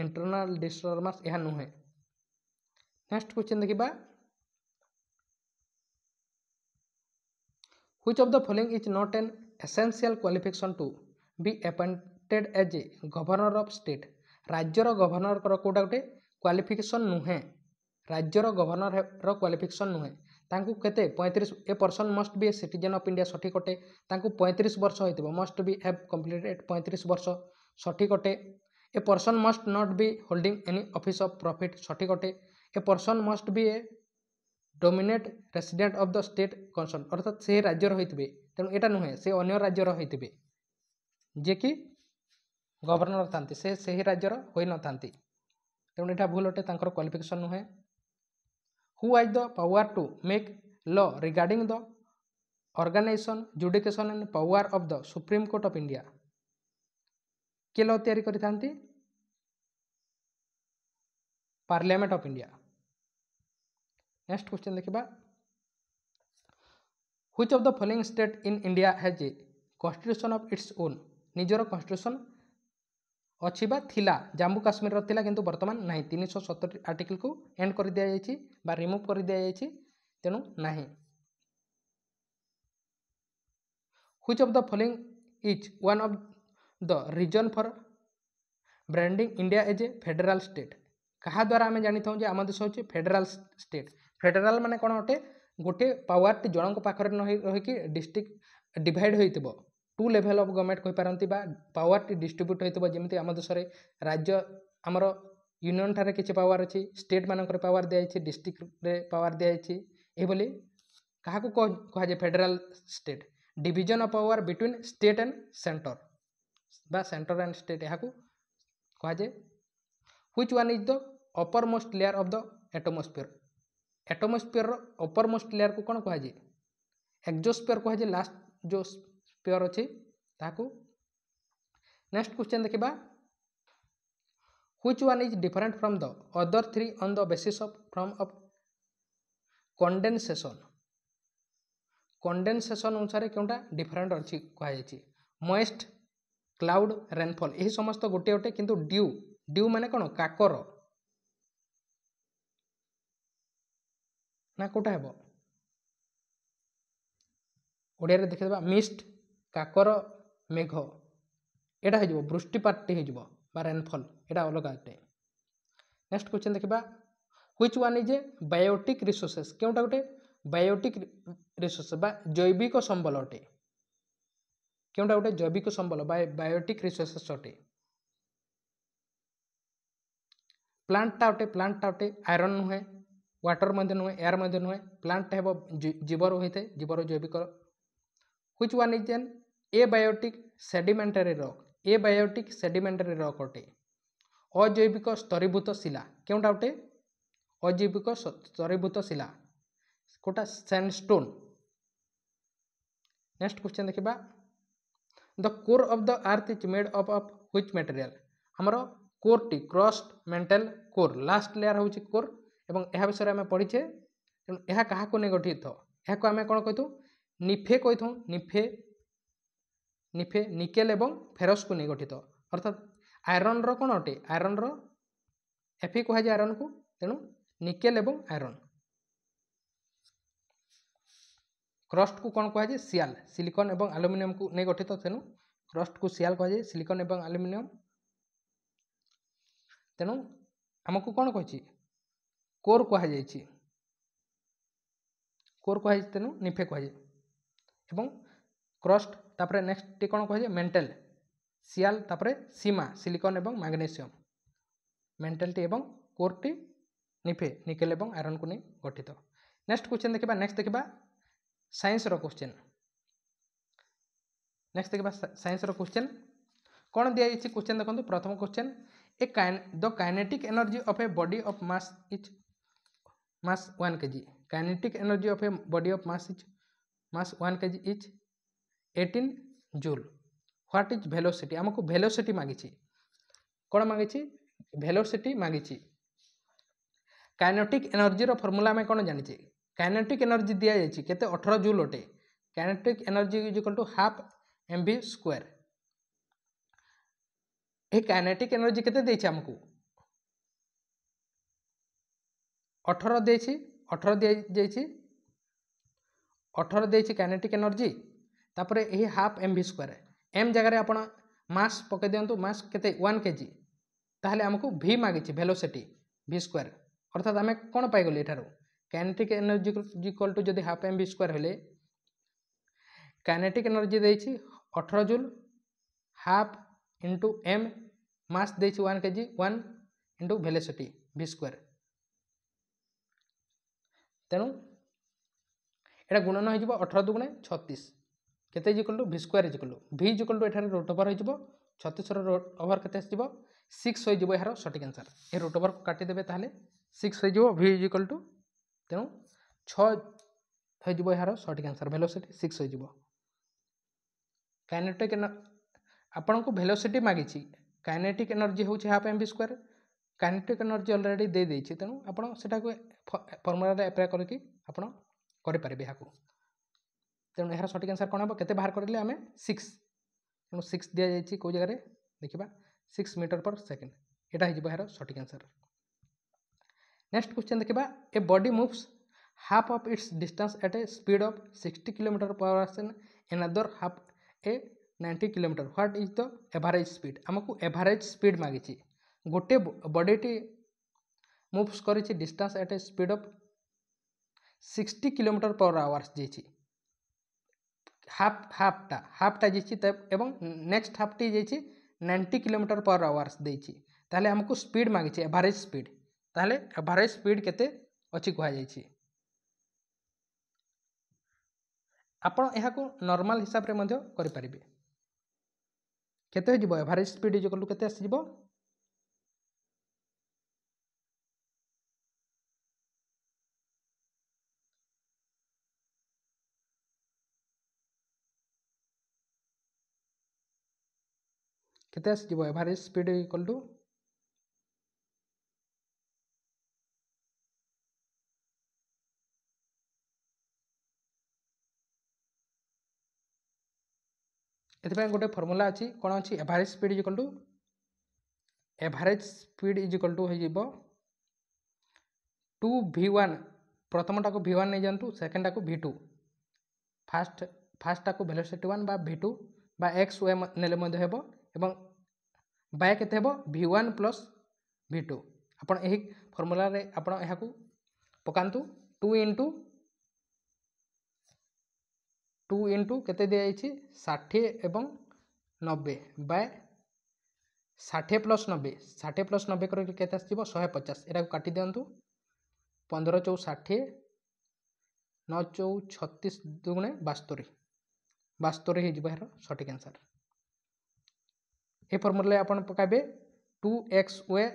Speaker 1: ଇଣ୍ଟର୍ନାଲ୍ ଡିଷ୍ଟର୍ବାନ୍ସ ଏହା ନୁହେଁ ନେକ୍ସଟ କ୍ୱେଶ୍ଚନ୍ ଦେଖିବା which of the following is not an essential qualification to be appointed as a governor of state ରାଜ୍ୟର ଗଭର୍ଣ୍ଣର୍ କେଉଁଟା ଗୋଟେ କ୍ୱାଲିଫିକେସନ୍ ନୁହେଁ ରାଜ୍ୟର ଗଭର୍ଣ୍ଣର କ୍ୱାଲିଫିକେସନ୍ ନୁହେଁ ତାଙ୍କୁ କେତେ ପଇଁତିରିଶ a person must be a citizen of India ସଠିକ୍ ଅଟେ ତାଙ୍କୁ ପଇଁତିରିଶ ବର୍ଷ ହୋଇଥିବ ମଷ୍ଟ ବି ହ୍ୟାଭ୍ କମ୍ପ୍ଲିଟେଡ଼୍ ପଇଁତିରିଶ ବର୍ଷ ସଠିକ୍ ଅଟେ a person must not be holding any office of profit ସଠିକ୍ ଅଟେ a person must be a dominate resident of the state concern ଅର୍ଥାତ୍ ସେ ରାଜ୍ୟର ହୋଇଥିବେ ତେଣୁ ଏଇଟା ନୁହେଁ ସେ ଅନ୍ୟ ରାଜ୍ୟର ହୋଇଥିବେ ଯିଏକି ଗଭର୍ଣ୍ଣର ଥାନ୍ତି ସେ ସେହି ରାଜ୍ୟର ହୋଇନଥାନ୍ତି ତେଣୁ ଏଇଟା ଭୁଲ ଅଟେ ତାଙ୍କର କ୍ୱାଲିଫିକେସନ୍ ନୁହେଁ who has the power to make law regarding the organization judication and power of the supreme court of india କିଏ ଲ ତିଆରି କରିଥାନ୍ତି parliament of India next question ଦେଖିବା which of the following state in India has a constitution of its own ନିଜର constitution ଅଛି ବା ଥିଲା ଜାମ୍ମୁ କାଶ୍ମୀରର ଥିଲା କିନ୍ତୁ ବର୍ତ୍ତମାନ ନାହିଁ ତିନିଶହ ସତୁରି ଆର୍ଟିକଲ୍କୁ ଏଣ୍ଡ କରିଦିଆଯାଇଛି ବା ରିମୁଭ୍ କରିଦିଆଯାଇଛି ତେଣୁ ନାହିଁ which of the following is one of the reason for branding India as a federal state କାହା ଦ୍ୱାରା ଆମେ ଜାଣିଥାଉ ଯେ ଆମ ଦେଶ ହେଉଛି ଫେଡେରାଲ୍ ଷ୍ଟେଟ୍ ଫେଡେରାଲ୍ ମାନେ କ'ଣ ଅଟେ ଗୋଟିଏ ପାୱାରଟି ଜଣଙ୍କ ପାଖରେ ନ ରହିକି ଡିଷ୍ଟ୍ରିକ୍ଟ ଡିଭାଇଡ଼୍ ହୋଇଥିବ ଟୁ ଲେଭେଲ୍ ଅଫ୍ ଗଭର୍ଣ୍ଣମେଣ୍ଟ କହିପାରନ୍ତି ବା ପାୱାରଟି ଡିଷ୍ଟ୍ରିବ୍ୟୁଟ୍ ହୋଇଥିବ ଯେମିତି ଆମ ଦେଶରେ ରାଜ୍ୟ ଆମର ୟୁନିଅନ୍ ଠାରେ କିଛି ପାୱାର ଅଛି ଷ୍ଟେଟ୍ମାନଙ୍କର ପାୱାର ଦିଆଯାଇଛି ଡିଷ୍ଟ୍ରିକ୍ଟରେ ପାୱାର ଦିଆଯାଇଛି ଏହିଭଳି କାହାକୁ କୁହାଯାଏ federal state division of power between state and centre ବା ସେଣ୍ଟର ଆଣ୍ଡ ଷ୍ଟେଟ୍ ଏହାକୁ କୁହାଯାଏ which one is the upper most layer of the atmosphere ଆଟମୋସ୍ଫିୟରର ଅପର ମୋଷ୍ଟ ଲେୟାରକୁ କ'ଣ କୁହାଯାଏ ଏକ୍ଜୋସ୍ଫିୟର କୁହାଯାଏ ଲାଷ୍ଟ ଯେଉଁ ପିଓର ଅଛି ତାହାକୁ ନେକ୍ସଟ କ୍ୱେଶ୍ଚିନ୍ ଦେଖିବା which one is different from the other three on the basis of from of condensation condensation ଅନୁସାରେ କେଉଁଟା ଡିଫରେଣ୍ଟ ଅଛି କୁହାଯାଇଛି ମଏଷ୍ଟ କ୍ଲାଉଡ଼ ରେନ୍ଫଲ୍ ଏହି ସମସ୍ତ ଗୋଟିଏ ଗୋଟିଏ କିନ୍ତୁ ଡ୍ୟୁ ଡ୍ୟୁ ମାନେ କ'ଣ କାକର ନା କେଉଁଟା ହେବ ଓଡ଼ିଆରେ ଦେଖିଦେବା ମିଷ୍ଟ କାକର ମେଘ ଏଇଟା ହେଇଯିବ ବୃଷ୍ଟିପାତଟି ହେଇଯିବ ବା ରେନ୍ଫଲ୍ ଏଇଟା ଅଲଗା ଅଟେ ନେକ୍ସଟ କ୍ୱେଶ୍ଚନ୍ ଦେଖିବା which one is a biotic resources କେଉଁଟା ଗୋଟେ ବାୟୋଟିକ୍ ରିସୋର୍ସେସ୍ ବା ଜୈବିକ ସମ୍ବଳ ଅଟେ କେଉଁଟା ଗୋଟେ ଜୈବିକ ସମ୍ବଳ ବା ବାୟୋଟିକ୍ ରିସୋର୍ସେସ୍ ଅଟେ ପ୍ଲାଣ୍ଟଟା ଅଟେ ପ୍ଲାଣ୍ଟଟା ଅଟେ ଆଇରନ୍ ନୁହେଁ ୱାଟର୍ ମଧ୍ୟ ନୁହେଁ ଏୟାର ମଧ୍ୟ ନୁହେଁ ପ୍ଲାଣ୍ଟଟା ହେବ ଜୀବର ହୋଇଥାଏ ଜୀବର ଜୈବିକ which one is an abiotic sedimentary rock abiotic sedimentary rock অটে অজৈবিক স্তরীভূত শিলা কেউটা অটে অজৈবিক স্তরীভূত শিলা কোটা স্যান্ডস্টোন নেক্সট কোশ্চেন দেখিবা the core of the earth is made up of which material हमर कोर टी crust mantle core last layer होउची कोर एवं एहा विषय आमे पढिछे एहा काहा को ने गठित एहा को आमे कोन कहिथु निफे कहिथु निफे ନିଫେ ନିକେଲ ଏବଂ ଫେରସ୍କୁ ନେଇ ଗଠିତ ଅର୍ଥାତ୍ ଆଇରନ୍ର କ'ଣ ଅଟେ ଆଇରନ୍ର ଏଫେ କୁହାଯାଏ ଆଇରନ୍କୁ ତେଣୁ ନିକେଲ ଏବଂ ଆଇରନ୍ କ୍ରଷ୍ଟକୁ କ'ଣ କୁହାଯାଏ ସିଆଲ ସିଲିକନ୍ ଏବଂ ଆଲୁମିନିୟମକୁ ନେଇ ଗଠିତ ତେଣୁ କ୍ରଷ୍ଟକୁ ସିଆଲ କୁହାଯାଏ ସିଲିକନ୍ ଏବଂ ଆଲୁମିନିୟମ ତେଣୁ ଆମକୁ କ'ଣ କହିଛି କୋର୍ କୁହାଯାଇଛି କୋର୍ କୁହାଯାଇଛି ତେଣୁ ନିଫେ କୁହାଯାଏ ଏବଂ ক্রস্ট তাপরে নেক্সটটি କ'ଣ କୁହାଯାଏ ମେଣ୍ଟେଲ ସିଆଲ ତାପରେ ସୀମା ସିଲିକନ୍ ଏବଂ ମାଗ୍ନେସିୟମ୍ ମେଣ୍ଟେଲଟି ଏବଂ କୋର୍ଟି ନିଫେ ନିକେଲ ଏବଂ ଆଇରନ୍କୁ ନେଇ ଗଠିତ ନେକ୍ସଟ କ୍ୱେଶ୍ଚିନ୍ ଦେଖିବା ନେକ୍ସଟ ଦେଖିବା ସାଇନ୍ସର କ୍ୱେଶ୍ଚିନ୍ ନେକ୍ସଟ ଦେଖିବା ସାଇନ୍ସର କ୍ୱେଶ୍ଚିନ୍ କ'ଣ ଦିଆଯାଇଛି କ୍ୱେଶ୍ଚିନ୍ ଦେଖନ୍ତୁ ପ୍ରଥମ question a the kinetic energy of a body of mass is mass one kg kinetic energy of a body of mass is mass one kg is eighteen joule what is velocity ଆମକୁ velocity ମାଗିଛି କ'ଣ ମାଗିଛି velocity ମାଗିଛି kinetic ଏନର୍ଜିର formula ଆମେ କ'ଣ ଜାଣିଛେ kinetic energy ଦିଆଯାଇଛି କେତେ ଅଠର ଜୁଲ୍ ଅଟେ kinetic energy is equal to half m v square ଏହି କାଇନେଟିକ୍ ଏନର୍ଜି କେତେ ଦେଇଛି ଆମକୁ ଅଠର ଦେଇଛି ଅଠର ଦିଆଯାଇଛି ଅଠର ଦେଇଛି କାଇନେଟିକ୍ ଏନର୍ଜି তাপরে এই half m v square m জায়গায় আপনার মাস পকাই দিও মাস কেতে ওয়ান কেজি তাহলে আমি ভি মাগিছি ভেলোসিটি ভি স্কোয়ার অর্থাৎ আমি কোণ পাইগলি এঠার কাইনেটিক এনর্জি ইকল টু যদি হাফ এম ভি স্কোয়ার হলে কাইনেটিক এনর্জি দিয়েছি অঠর joule half into m mass দিয়েছি one kg one into velocity v square তেমন এটা গুণন হয়ে যাব অঠর দুগুণে ছত্রিশ কেতে is equal to v square is equal to v is equal to এখানে রুট ওভার হয়ে যাব ছত্রিশর রুট ওভার কেতে আসব সিক্স হয়ে যাব এর সঠিক আনসার এ রুট ওভার কাটিদেবে তাহলে সিক্স হয়ে যাব ভি ইজ ইকুয়াল টু তেমন ছ হয়ে যাব এর সঠিক আনসার ভেলোসিটি সিক্স হয়ে যাব কাইনেটিক ଆପଣଙ୍କୁ ଭେଲୋସିଟି ମାଗିଛି କାଇନେଟିକ୍ ଏନର୍ଜି ହେଉଛି half m v square kinetic energy already ଦେଇଦେଇଛି ତେଣୁ ଆପଣ ସେଟାକୁ ଫର୍ମୁଲାରେ ଆପ୍ଲାଏ କରିକି ଆପଣ କରିପାରିବେ ଏହାକୁ ତେଣୁ ଏହାର ସଠିକ୍ ଆନ୍ସର୍ କ'ଣ ହେବ କେତେ ବାହାର କରିଲେ ଆମେ ସିକ୍ସ ତେଣୁ ସିକ୍ସ ଦିଆଯାଇଛି କେଉଁ ଜାଗାରେ ଦେଖିବା ସିକ୍ସ ମିଟର ପର୍ ସେକେଣ୍ଡ ଏଇଟା ହେଇଯିବ ଏହାର ସଠିକ୍ ଆନ୍ସର୍ ନେକ୍ସଟ କ୍ୱେଶ୍ଚନ୍ ଦେଖିବା a body moves half of its distance at a speed of sixty kilometre per ଆସେନ୍ and other half a ninety kilometre what is the average speed ଆମକୁ average speed ମାଗିଛି ଗୋଟେ ବଡିଟି ମୁଭ୍ସ କରିଛି distance at a speed of sixty kilometre per hours ଦେଇଛି half ହାଫ୍ଟା ହାଫ୍ଟା ଯାଇଛି ଏବଂ ନେକ୍ସଟ ହାଫ୍ଟି ଯାଇଛି ନାଇଣ୍ଟି କିଲୋମିଟର ପର୍ ଆୱାର୍ସ ଦେଇଛି ତାହେଲେ ଆମକୁ ସ୍ପିଡ୍ ମାଗିଛି ଏଭରେଜ୍ ସ୍ପିଡ୍ ତାହେଲେ ଏଭରେଜ୍ ସ୍ପିଡ୍ କେତେ ଅଛି କୁହାଯାଇଛି ଆପଣ ଏହାକୁ ନର୍ମାଲ ହିସାବରେ ମଧ୍ୟ କରିପାରିବେ କେତେ ହୋଇଯିବ ଏଭରେଜ୍ ସ୍ପିଡ୍ ଇଜ୍ କଲୁ କେତେ ଆସିଯିବ কেতে আসব এভারেজ স্পিড ইকল টু এপা গোটে ফর্মুলা আছে কোণ আছে average speed is equal to average speed is equal to হয়ে টু ভি ওয়ান প্রথমটা ভি ওয়ান নিয়ে যাতে সেকেন্ডটা ভি টু ফাষ্ট ফাষ্টটা ভেলোসিটি ওয়ান বা ভি টু বা এক্স ওয়ে নেলে হব ଏବଂ ବାୟ କେତେ ହେବ v one plus v two ଆପଣ ଏହି ଫର୍ମୁଲାରେ ଆପଣ ଏହାକୁ ପକାନ୍ତୁ ଟୁ ଇଣ୍ଟୁ ଟୁ ଇଣ୍ଟୁ କେତେ ଦିଆଯାଇଛି ଷାଠିଏ ଏବଂ ନବେ ବାୟ ଷାଠିଏ ପ୍ଲସ୍ ନବେ ଷାଠିଏ ପ୍ଲସ୍ ନବେ କରିକି କେତେ ଆସିଥିବ ଶହେ ପଚାଶ ଏଟାକୁ କାଟି ଦିଅନ୍ତୁ ପନ୍ଦର ଚଉ ଷାଠିଏ ନଅ ଚଉ ଛତିଶ ଦୁଇ ଗୁଣେ ବାସ୍ତୋରୀ ବାସ୍ତୋରୀ ହୋଇଯିବ ଏହାର ସଠିକ୍ ଆନ୍ସର୍ ये फर्मूल आप पकड़े two x y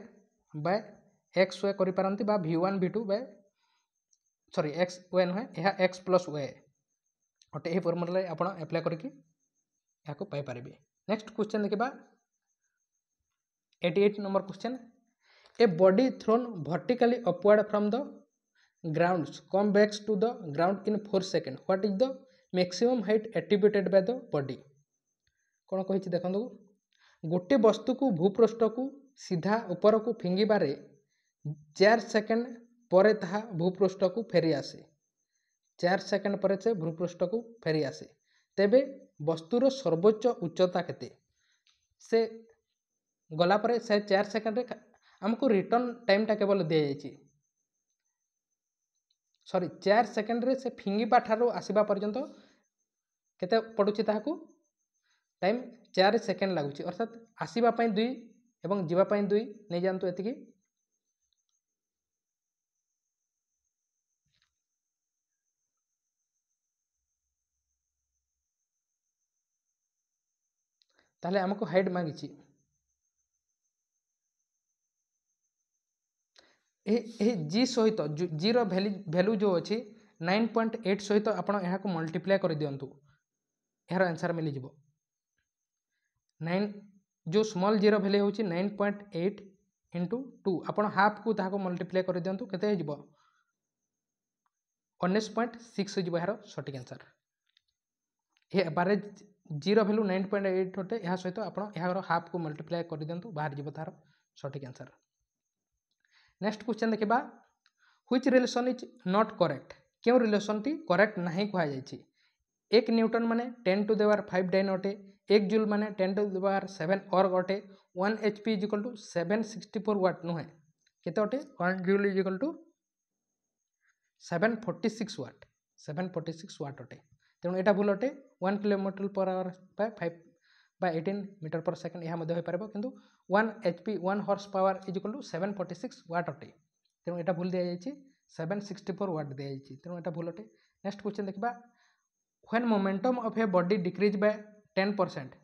Speaker 1: by x y करपारती V one V two bye सरी एक्स ओए नुह यह एक्स प्लस ओए अटे यही फर्मूल आप्लाय करके नेक्स्ट क्वेश्चन देखा eighty eight number question a body thrown vertically upward from the ground come backs to the ground in four second what is the maximum height attributed by the body कौन कही देखो ଗୋଟିଏ ବସ୍ତୁକୁ ଭୂପୃଷ୍ଠକୁ ସିଧା ଉପରକୁ ଫିଙ୍ଗିବାରେ ଚାରି second ପରେ ତାହା ଭୂପୃଷ୍ଠକୁ ଫେରିଆସେ ଚାରି ସେକେଣ୍ଡ ପରେ ସେ ଭୂପୃଷ୍ଠକୁ ଫେରିଆସେ ତେବେ ବସ୍ତୁର ସର୍ବୋଚ୍ଚ ଉଚ୍ଚତା କେତେ ସେ ଗଲା ପରେ ସେ ଚାରି ସେକେଣ୍ଡରେ ଆମକୁ ରିଟର୍ନ ଟାଇମ୍ଟା କେବଳ ଦିଆଯାଇଛି ସରି ଚାରି ସେକେଣ୍ଡରେ ସେ ଫିଙ୍ଗିବା ଠାରୁ ଆସିବା ପର୍ଯ୍ୟନ୍ତ କେତେ ପଡ଼ୁଛି ତାହାକୁ ଟାଇମ୍ ଚାରି ସେକେଣ୍ଡ ଲାଗୁଛି ଅର୍ଥାତ୍ ଆସିବା ପାଇଁ ଦୁଇ ଏବଂ ଯିବା ପାଇଁ ଦୁଇ ନେଇଯାଆନ୍ତୁ ଏତିକି ତାହେଲେ ଆମକୁ ହାଇଟ୍ ମାଗିଛି ଏହି ଜି ସହିତ ଜିର ଭ୍ୟାଲି ଭ୍ୟାଲୁ ଯେଉଁ ଅଛି ନାଇନ୍ ପଏଣ୍ଟ ଏଇଟ୍ ସହିତ ଆପଣ ଏହାକୁ ମଲ୍ଟିପ୍ଲାଏ କରିଦିଅନ୍ତୁ ଏହାର ଆନ୍ସର୍ ମିଳିଯିବ नाइन जो स्मल जीरो भैल्यू हूँ nine point eight into two आप हाफ को ताको मल्टीप्लाए कर दिंतु के उन्नीस पॉइंट सिक्स यार सठिक आंसर ये average zero value nine point eight अटे यहाँ सहित आप हाफ को मल्टीप्लाए कर दिंतु बाहर जब तार सठिक आंसर नेक्स्ट क्वेश्चन देखा which relation is not correct क्यों रिलेसन टी करेक्ट ना कहु एक न्यूटन मैंने ten to the power five dyne अटे एक जूल मान ten to the power seven erg अटे one h p is equal to seven sixty four watt नुहे के अटे one joule is equal to seven forty six watt seven forty six watt अटे तेणु यहाँ भूल अटे one kilometre per hour by five by eighteen metre per second ଏହା ମଧ୍ୟ ହୋଇପାରିବ କିନ୍ତୁ one h p one horse power to seven forty seven watt six watt ଅଟେ ତେଣୁ ଏଇଟା ଭୁଲ ଦିଆଯାଇଛି ସେଭେନ୍ ସିକ୍ସଟି ଫୋର୍ ୱାଟ୍ ଦିଆଯାଇଛି ତେଣୁ ଏଇଟା ଭୁଲ ଅଟେ नेक्स्ट क्वेश्चन ଦେଖିବା when momentum of a body decrease by ten percent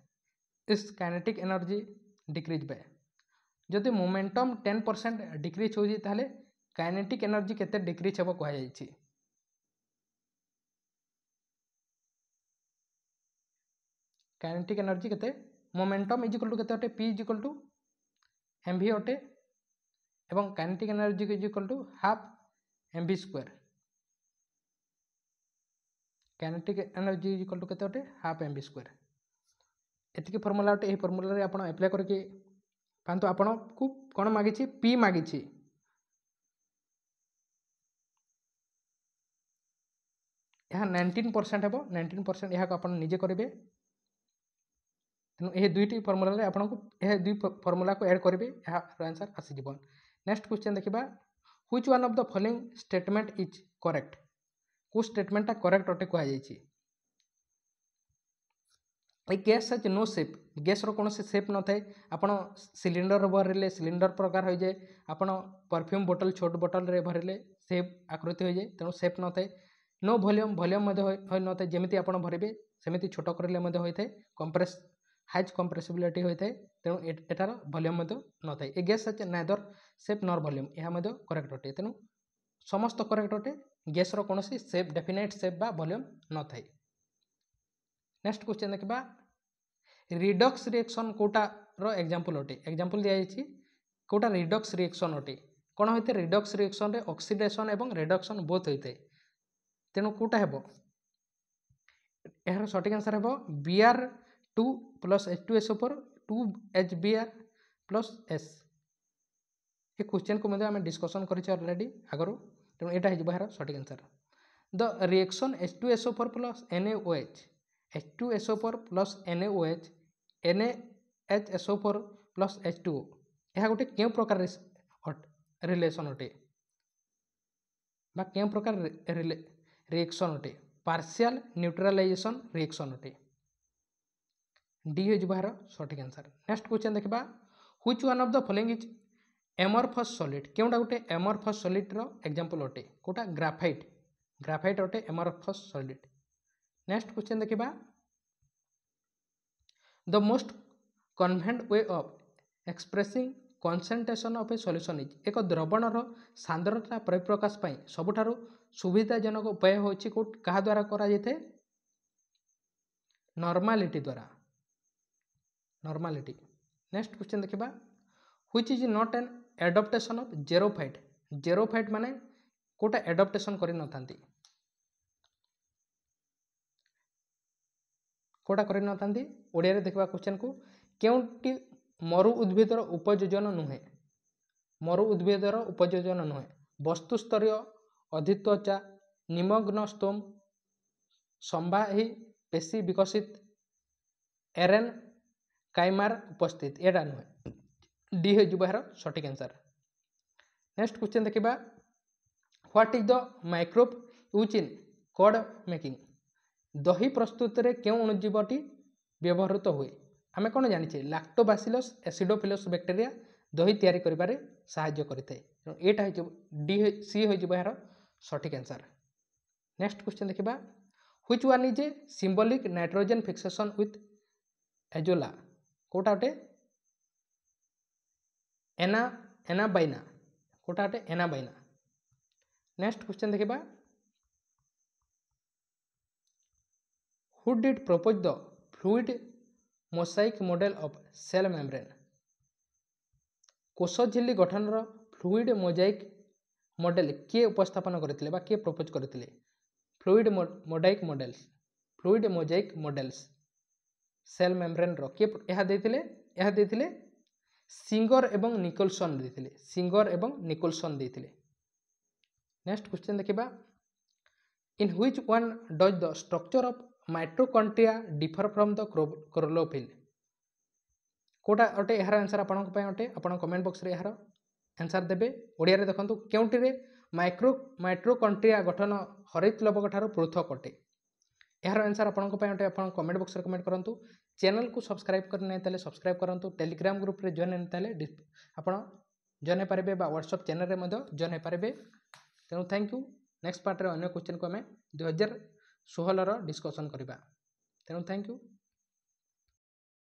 Speaker 1: its kinetic energy decrease by যদি মোমেন্টম টেন परसेंट ডিক্রিজ হচ্ছে তাহলে কাইনেটিক এনর্জি কেতে ডিক্রিজ হব কুহযাই काइनेटिक एनर्जी केते मोमेंटम इज इक्वल टू केते अटे p is equal to mv अटे এবং kinetic energy is equal to half m v square kinetic energy is equal to কেতে অটে হাফ এম ভি স্কোয়ার ଏତିକି ଫର୍ମୁଲା ଅଟେ ଏହି ଫର୍ମୁଲାରେ ଆପଣ ଆପ୍ଲାଏ କରିକି ପାଆନ୍ତୁ ଆପଣଙ୍କୁ କ'ଣ ମାଗିଛି ପି ମାଗିଛି ଏହା ନାଇଣ୍ଟିନ୍ ପରସେଣ୍ଟ ହେବ ନାଇଣ୍ଟିନ୍ ପରସେଣ୍ଟ ଏହାକୁ ଆପଣ ନିଜେ କରିବେ ତେଣୁ ଏହି ଦୁଇଟି ଫର୍ମୁଲାରେ ଆପଣଙ୍କୁ ଏହା ଦୁଇ ଫର୍ମୁଲାକୁ ଆଡ଼୍ କରିବେ ଏହାର ଆନ୍ସର୍ ଆସିଯିବ ନେକ୍ସଟ କ୍ୱେଶ୍ଚନ୍ ଦେଖିବା which one of the following statement is correct କେଉଁ ଷ୍ଟେଟମେଣ୍ଟଟା କରେକ୍ଟ ଅଟେ କୁହାଯାଇଛି এই ଗ୍ୟାସ୍ ହାଜ୍ ନୋ ସେପ୍ ଗ୍ୟାସ୍ର କୌଣସି ସେପ୍ ନଥାଏ ଆପଣ ସିଲିଣ୍ଡର ଭରିଲେ ସିଲିଣ୍ଡର ପ୍ରକାର ହୋଇଯାଏ ଆପଣ ପରଫ୍ୟୁମ୍ ବୋଟଲ୍ ଛୋଟ ବୋଟଲ୍ରେ ଭରିଲେ ସେପ୍ ଆକୃତି ହୋଇଯାଏ ତେଣୁ ସେପ୍ ନଥାଏ ନୋ ଭଲ୍ୟୁମ୍ ଭଲ୍ୟୁମ୍ ମଧ୍ୟ ହୋଇନଥାଏ ଯେମିତି ଆପଣ ଭରିବେ ସେମିତି ଛୋଟ କରିଲେ ମଧ୍ୟ ହୋଇଥାଏ କମ୍ପ୍ରେସ୍ ହାଇଜ୍ କମ୍ପ୍ରେସିବିଲିଟି ହୋଇଥାଏ ତେଣୁ ଏଠାର ଭଲ୍ୟୁମ୍ ମଧ୍ୟ ନଥାଏ a gas has neither shape nor volume ଏହା ମଧ୍ୟ କରେକ୍ଟ ଅଟେ ତେଣୁ ସମସ୍ତ କରେକ୍ଟ ଅଟେ ଗ୍ୟାସ୍ର କୌଣସି ସେପ୍ ଡେଫିନାଇଟ୍ ସେପ୍ ବା ଭଲ୍ୟୁମ୍ ନଥାଏ ନେକ୍ସଟ କ୍ୱେଶ୍ଚନ୍ ଦେଖିବା ରିଡକ୍ସ ରିଏକ୍ସନ୍ କେଉଁଟାର ଏକ୍ଜାମ୍ପଲ୍ ଅଟେ ଏକ୍ଜାମ୍ପଲ୍ ଦିଆଯାଇଛି କେଉଁଟା ରିଡକ୍ସ ରିଏକ୍ସନ୍ ଅଟେ କ'ଣ ହୋଇଥାଏ ରିଡକ୍ସ ରିଏକ୍ସନ୍ରେ ଅକ୍ସିଡେସନ୍ ଏବଂ ରିଡକ୍ସନ୍ ବୋଥ୍ ହୋଇଥାଏ ତେଣୁ କେଉଁଟା ହେବ ଏହାର ସଠିକ୍ ଆନ୍ସର୍ ହେବ B R two plus H two S ଉପର two H B R plus S ଏ କ୍ୱେଶ୍ଚନ୍କୁ ମଧ୍ୟ ଆମେ ଡିସ୍କସନ୍ କରିଛେ ଅଲରେଡ଼ି ଆଗରୁ ତେଣୁ ଏଇଟା ହେଇଯିବ ଏହାର ସଠିକ୍ answer the reaction H two plus N H two S O four plus N A H N H S O four plus H two यह गोटे के रिलेसन अटे के रिएक्शन अटे पार्सीआल न्यूट्रालाइजेसन रिएक्शन अटे डी हो सठिक आंसर नेक्स्ट क्वेश्चन देखा which one of the following is amorphous solid केउटा गोटे एमरफस सलीड्र एक्जामपल अटे कौटा ग्राफाइट ग्राफाइट अटे एमरफस सलीड ନେକ୍ସଟ କ୍ୱେଶ୍ଚନ୍ ଦେଖିବା ଦ most convenient way of expressing concentration of a solution is ଏକ ଦ୍ରବଣର ସାନ୍ଦ୍ରତା ପରିପ୍ରକାଶ ପାଇଁ ସବୁଠାରୁ ସୁବିଧାଜନକ ଉପାୟ ହେଉଛି କାହା ଦ୍ୱାରା କରାଯାଇଥାଏ ନର୍ମାଲିଟି ଦ୍ୱାରା ନର୍ମାଲିଟି ନେକ୍ସଟ କ୍ୱେଶ୍ଚନ୍ ଦେଖିବା which is not an adaptation of xerophyte xerophyte ମାନେ କେଉଁଟା ଆଡ଼ପ୍ଟେସନ୍ କରିନଥାନ୍ତି କେଉଁଟା କରିନଥାନ୍ତି ଓଡ଼ିଆରେ ଦେଖିବା କୋଶ୍ଚିନ୍କୁ କେଉଁଠି ମରୁ ଉଦ୍ଭିଦର ଉପଯୋଜନ ନୁହେଁ ମରୁ ଉଦ୍ଭିଦର ଉପଯୋଜନ ନୁହେଁ ବସ୍ତୁସ୍ତରୀୟ ଅଧିତ୍ୱଚା ନିମଗ୍ନ ସ୍ତୋମ ସମ୍ବାହୀ ପେଶୀ ବିକଶିତ ଏରେନ୍ କାଇମାର ଉପସ୍ଥିତ ଏଇଟା ନୁହେଁ ଡି ହେଇଯିବ ଏହାର ସଠିକ୍ ଆନ୍ସର ନେକ୍ସଟ କ୍ୱେଶ୍ଚିନ୍ ଦେଖିବା what is the microbe used in curd making ଦହି ପ୍ରସ୍ତୁତିରେ କେଉଁ ଅଣୁଜୀବଟି ବ୍ୟବହୃତ ହୁଏ ଆମେ କ'ଣ ଜାଣିଛେ ଲାକ୍ଟୋବାସିଲସ୍ ଏସିଡ଼ୋଫିଲସ୍ ବ୍ୟାକ୍ଟେରିଆ ଦହି ତିଆରି କରିବାରେ ସାହାଯ୍ୟ କରିଥାଏ ତେଣୁ ଏଇଟା ହେଇଯିବ ଡି ସି ହୋଇଯିବ ଏହାର ସଠିକ୍ ଆନ୍ସର୍ ନେକ୍ସଟ କ୍ୱେଶ୍ଚନ୍ ଦେଖିବା which one is a symbiotic nitrogen fixation with azolla କେଉଁଟା ଗୋଟେ ଏନା ଏନାବାଇନା କେଉଁଟା ଗୋଟେ ଏନାବାଇନା ନେକ୍ସଟ କ୍ୱେଶ୍ଚନ୍ ଦେଖିବା who did propose the fluid mosaic model of cell membrane কোষ ঝিল্লি গঠনর ফ্লুইড মোজাইক মডেল কিয়ে উপস্থাপন করে বা কিয়ে প্রপোজ করে fluid mosaic models fluid mosaic models cell মেমব্রেনর কিয়ে এহা দিয়েছিলে এহা দিয়েছিলে সিঙ্গর এবং নিকোলসন দিয়েছিলে সিঙ্গর এবং নিকোলসন দিয়েছিলে নেক্সট কোশ্চেন দেখিবা in which one does the structure of mitochondria differ from the chlorophyll କେଉଁଟା ଅଟେ ଏହାର ଆନ୍ସର ଆପଣଙ୍କ ପାଇଁ ଅଟେ ଆପଣ କମେଣ୍ଟ ବକ୍ସରେ ଏହାର ଆନ୍ସର ଦେବେ ଓଡ଼ିଆରେ ଦେଖନ୍ତୁ କେଉଁଠିରେ ମାଇକ୍ରୋ ମାଇଟ୍ରୋକଣ୍ଟ୍ରିଆ ଗଠନ ହରିତ ଲବକ ଠାରୁ ପୃଥକ ଅଟେ ଏହାର ଆନ୍ସର ଆପଣଙ୍କ ପାଇଁ ଅଟେ ଆପଣ କମେଣ୍ଟ ବକ୍ସରେ କମେଣ୍ଟ କରନ୍ତୁ ଚ୍ୟାନେଲକୁ ସବସ୍କ୍ରାଇବ୍ କରି କରିନେଇଥିଲେ ସବସ୍କ୍ରାଇବ୍ କରନ୍ତୁ ଟେଲିଗ୍ରାମ୍ ଗ୍ରୁପ୍ରେ ଜଏନ୍ ହେଇନଥିଲେ ଆପଣ ଜଏନ୍ ହେଇପାରିବେ ବା ହ୍ୱାଟ୍ସଆପ୍ ଚ୍ୟାନେଲରେ ମଧ୍ୟ ଜଏନ୍ ହେଇପାରିବେ ତେଣୁ ଥ୍ୟାଙ୍କ ୟୁ ନେକ୍ସଟ ପାର୍ଟରେ ଅନ୍ୟ କ୍ୱେଶ୍ଚିନ୍କୁ ଆମେ ଦୁଇ ହଜାର সুহলৰ ডিছকশ্যন কৰিবা তেওঁ থেংক ইউ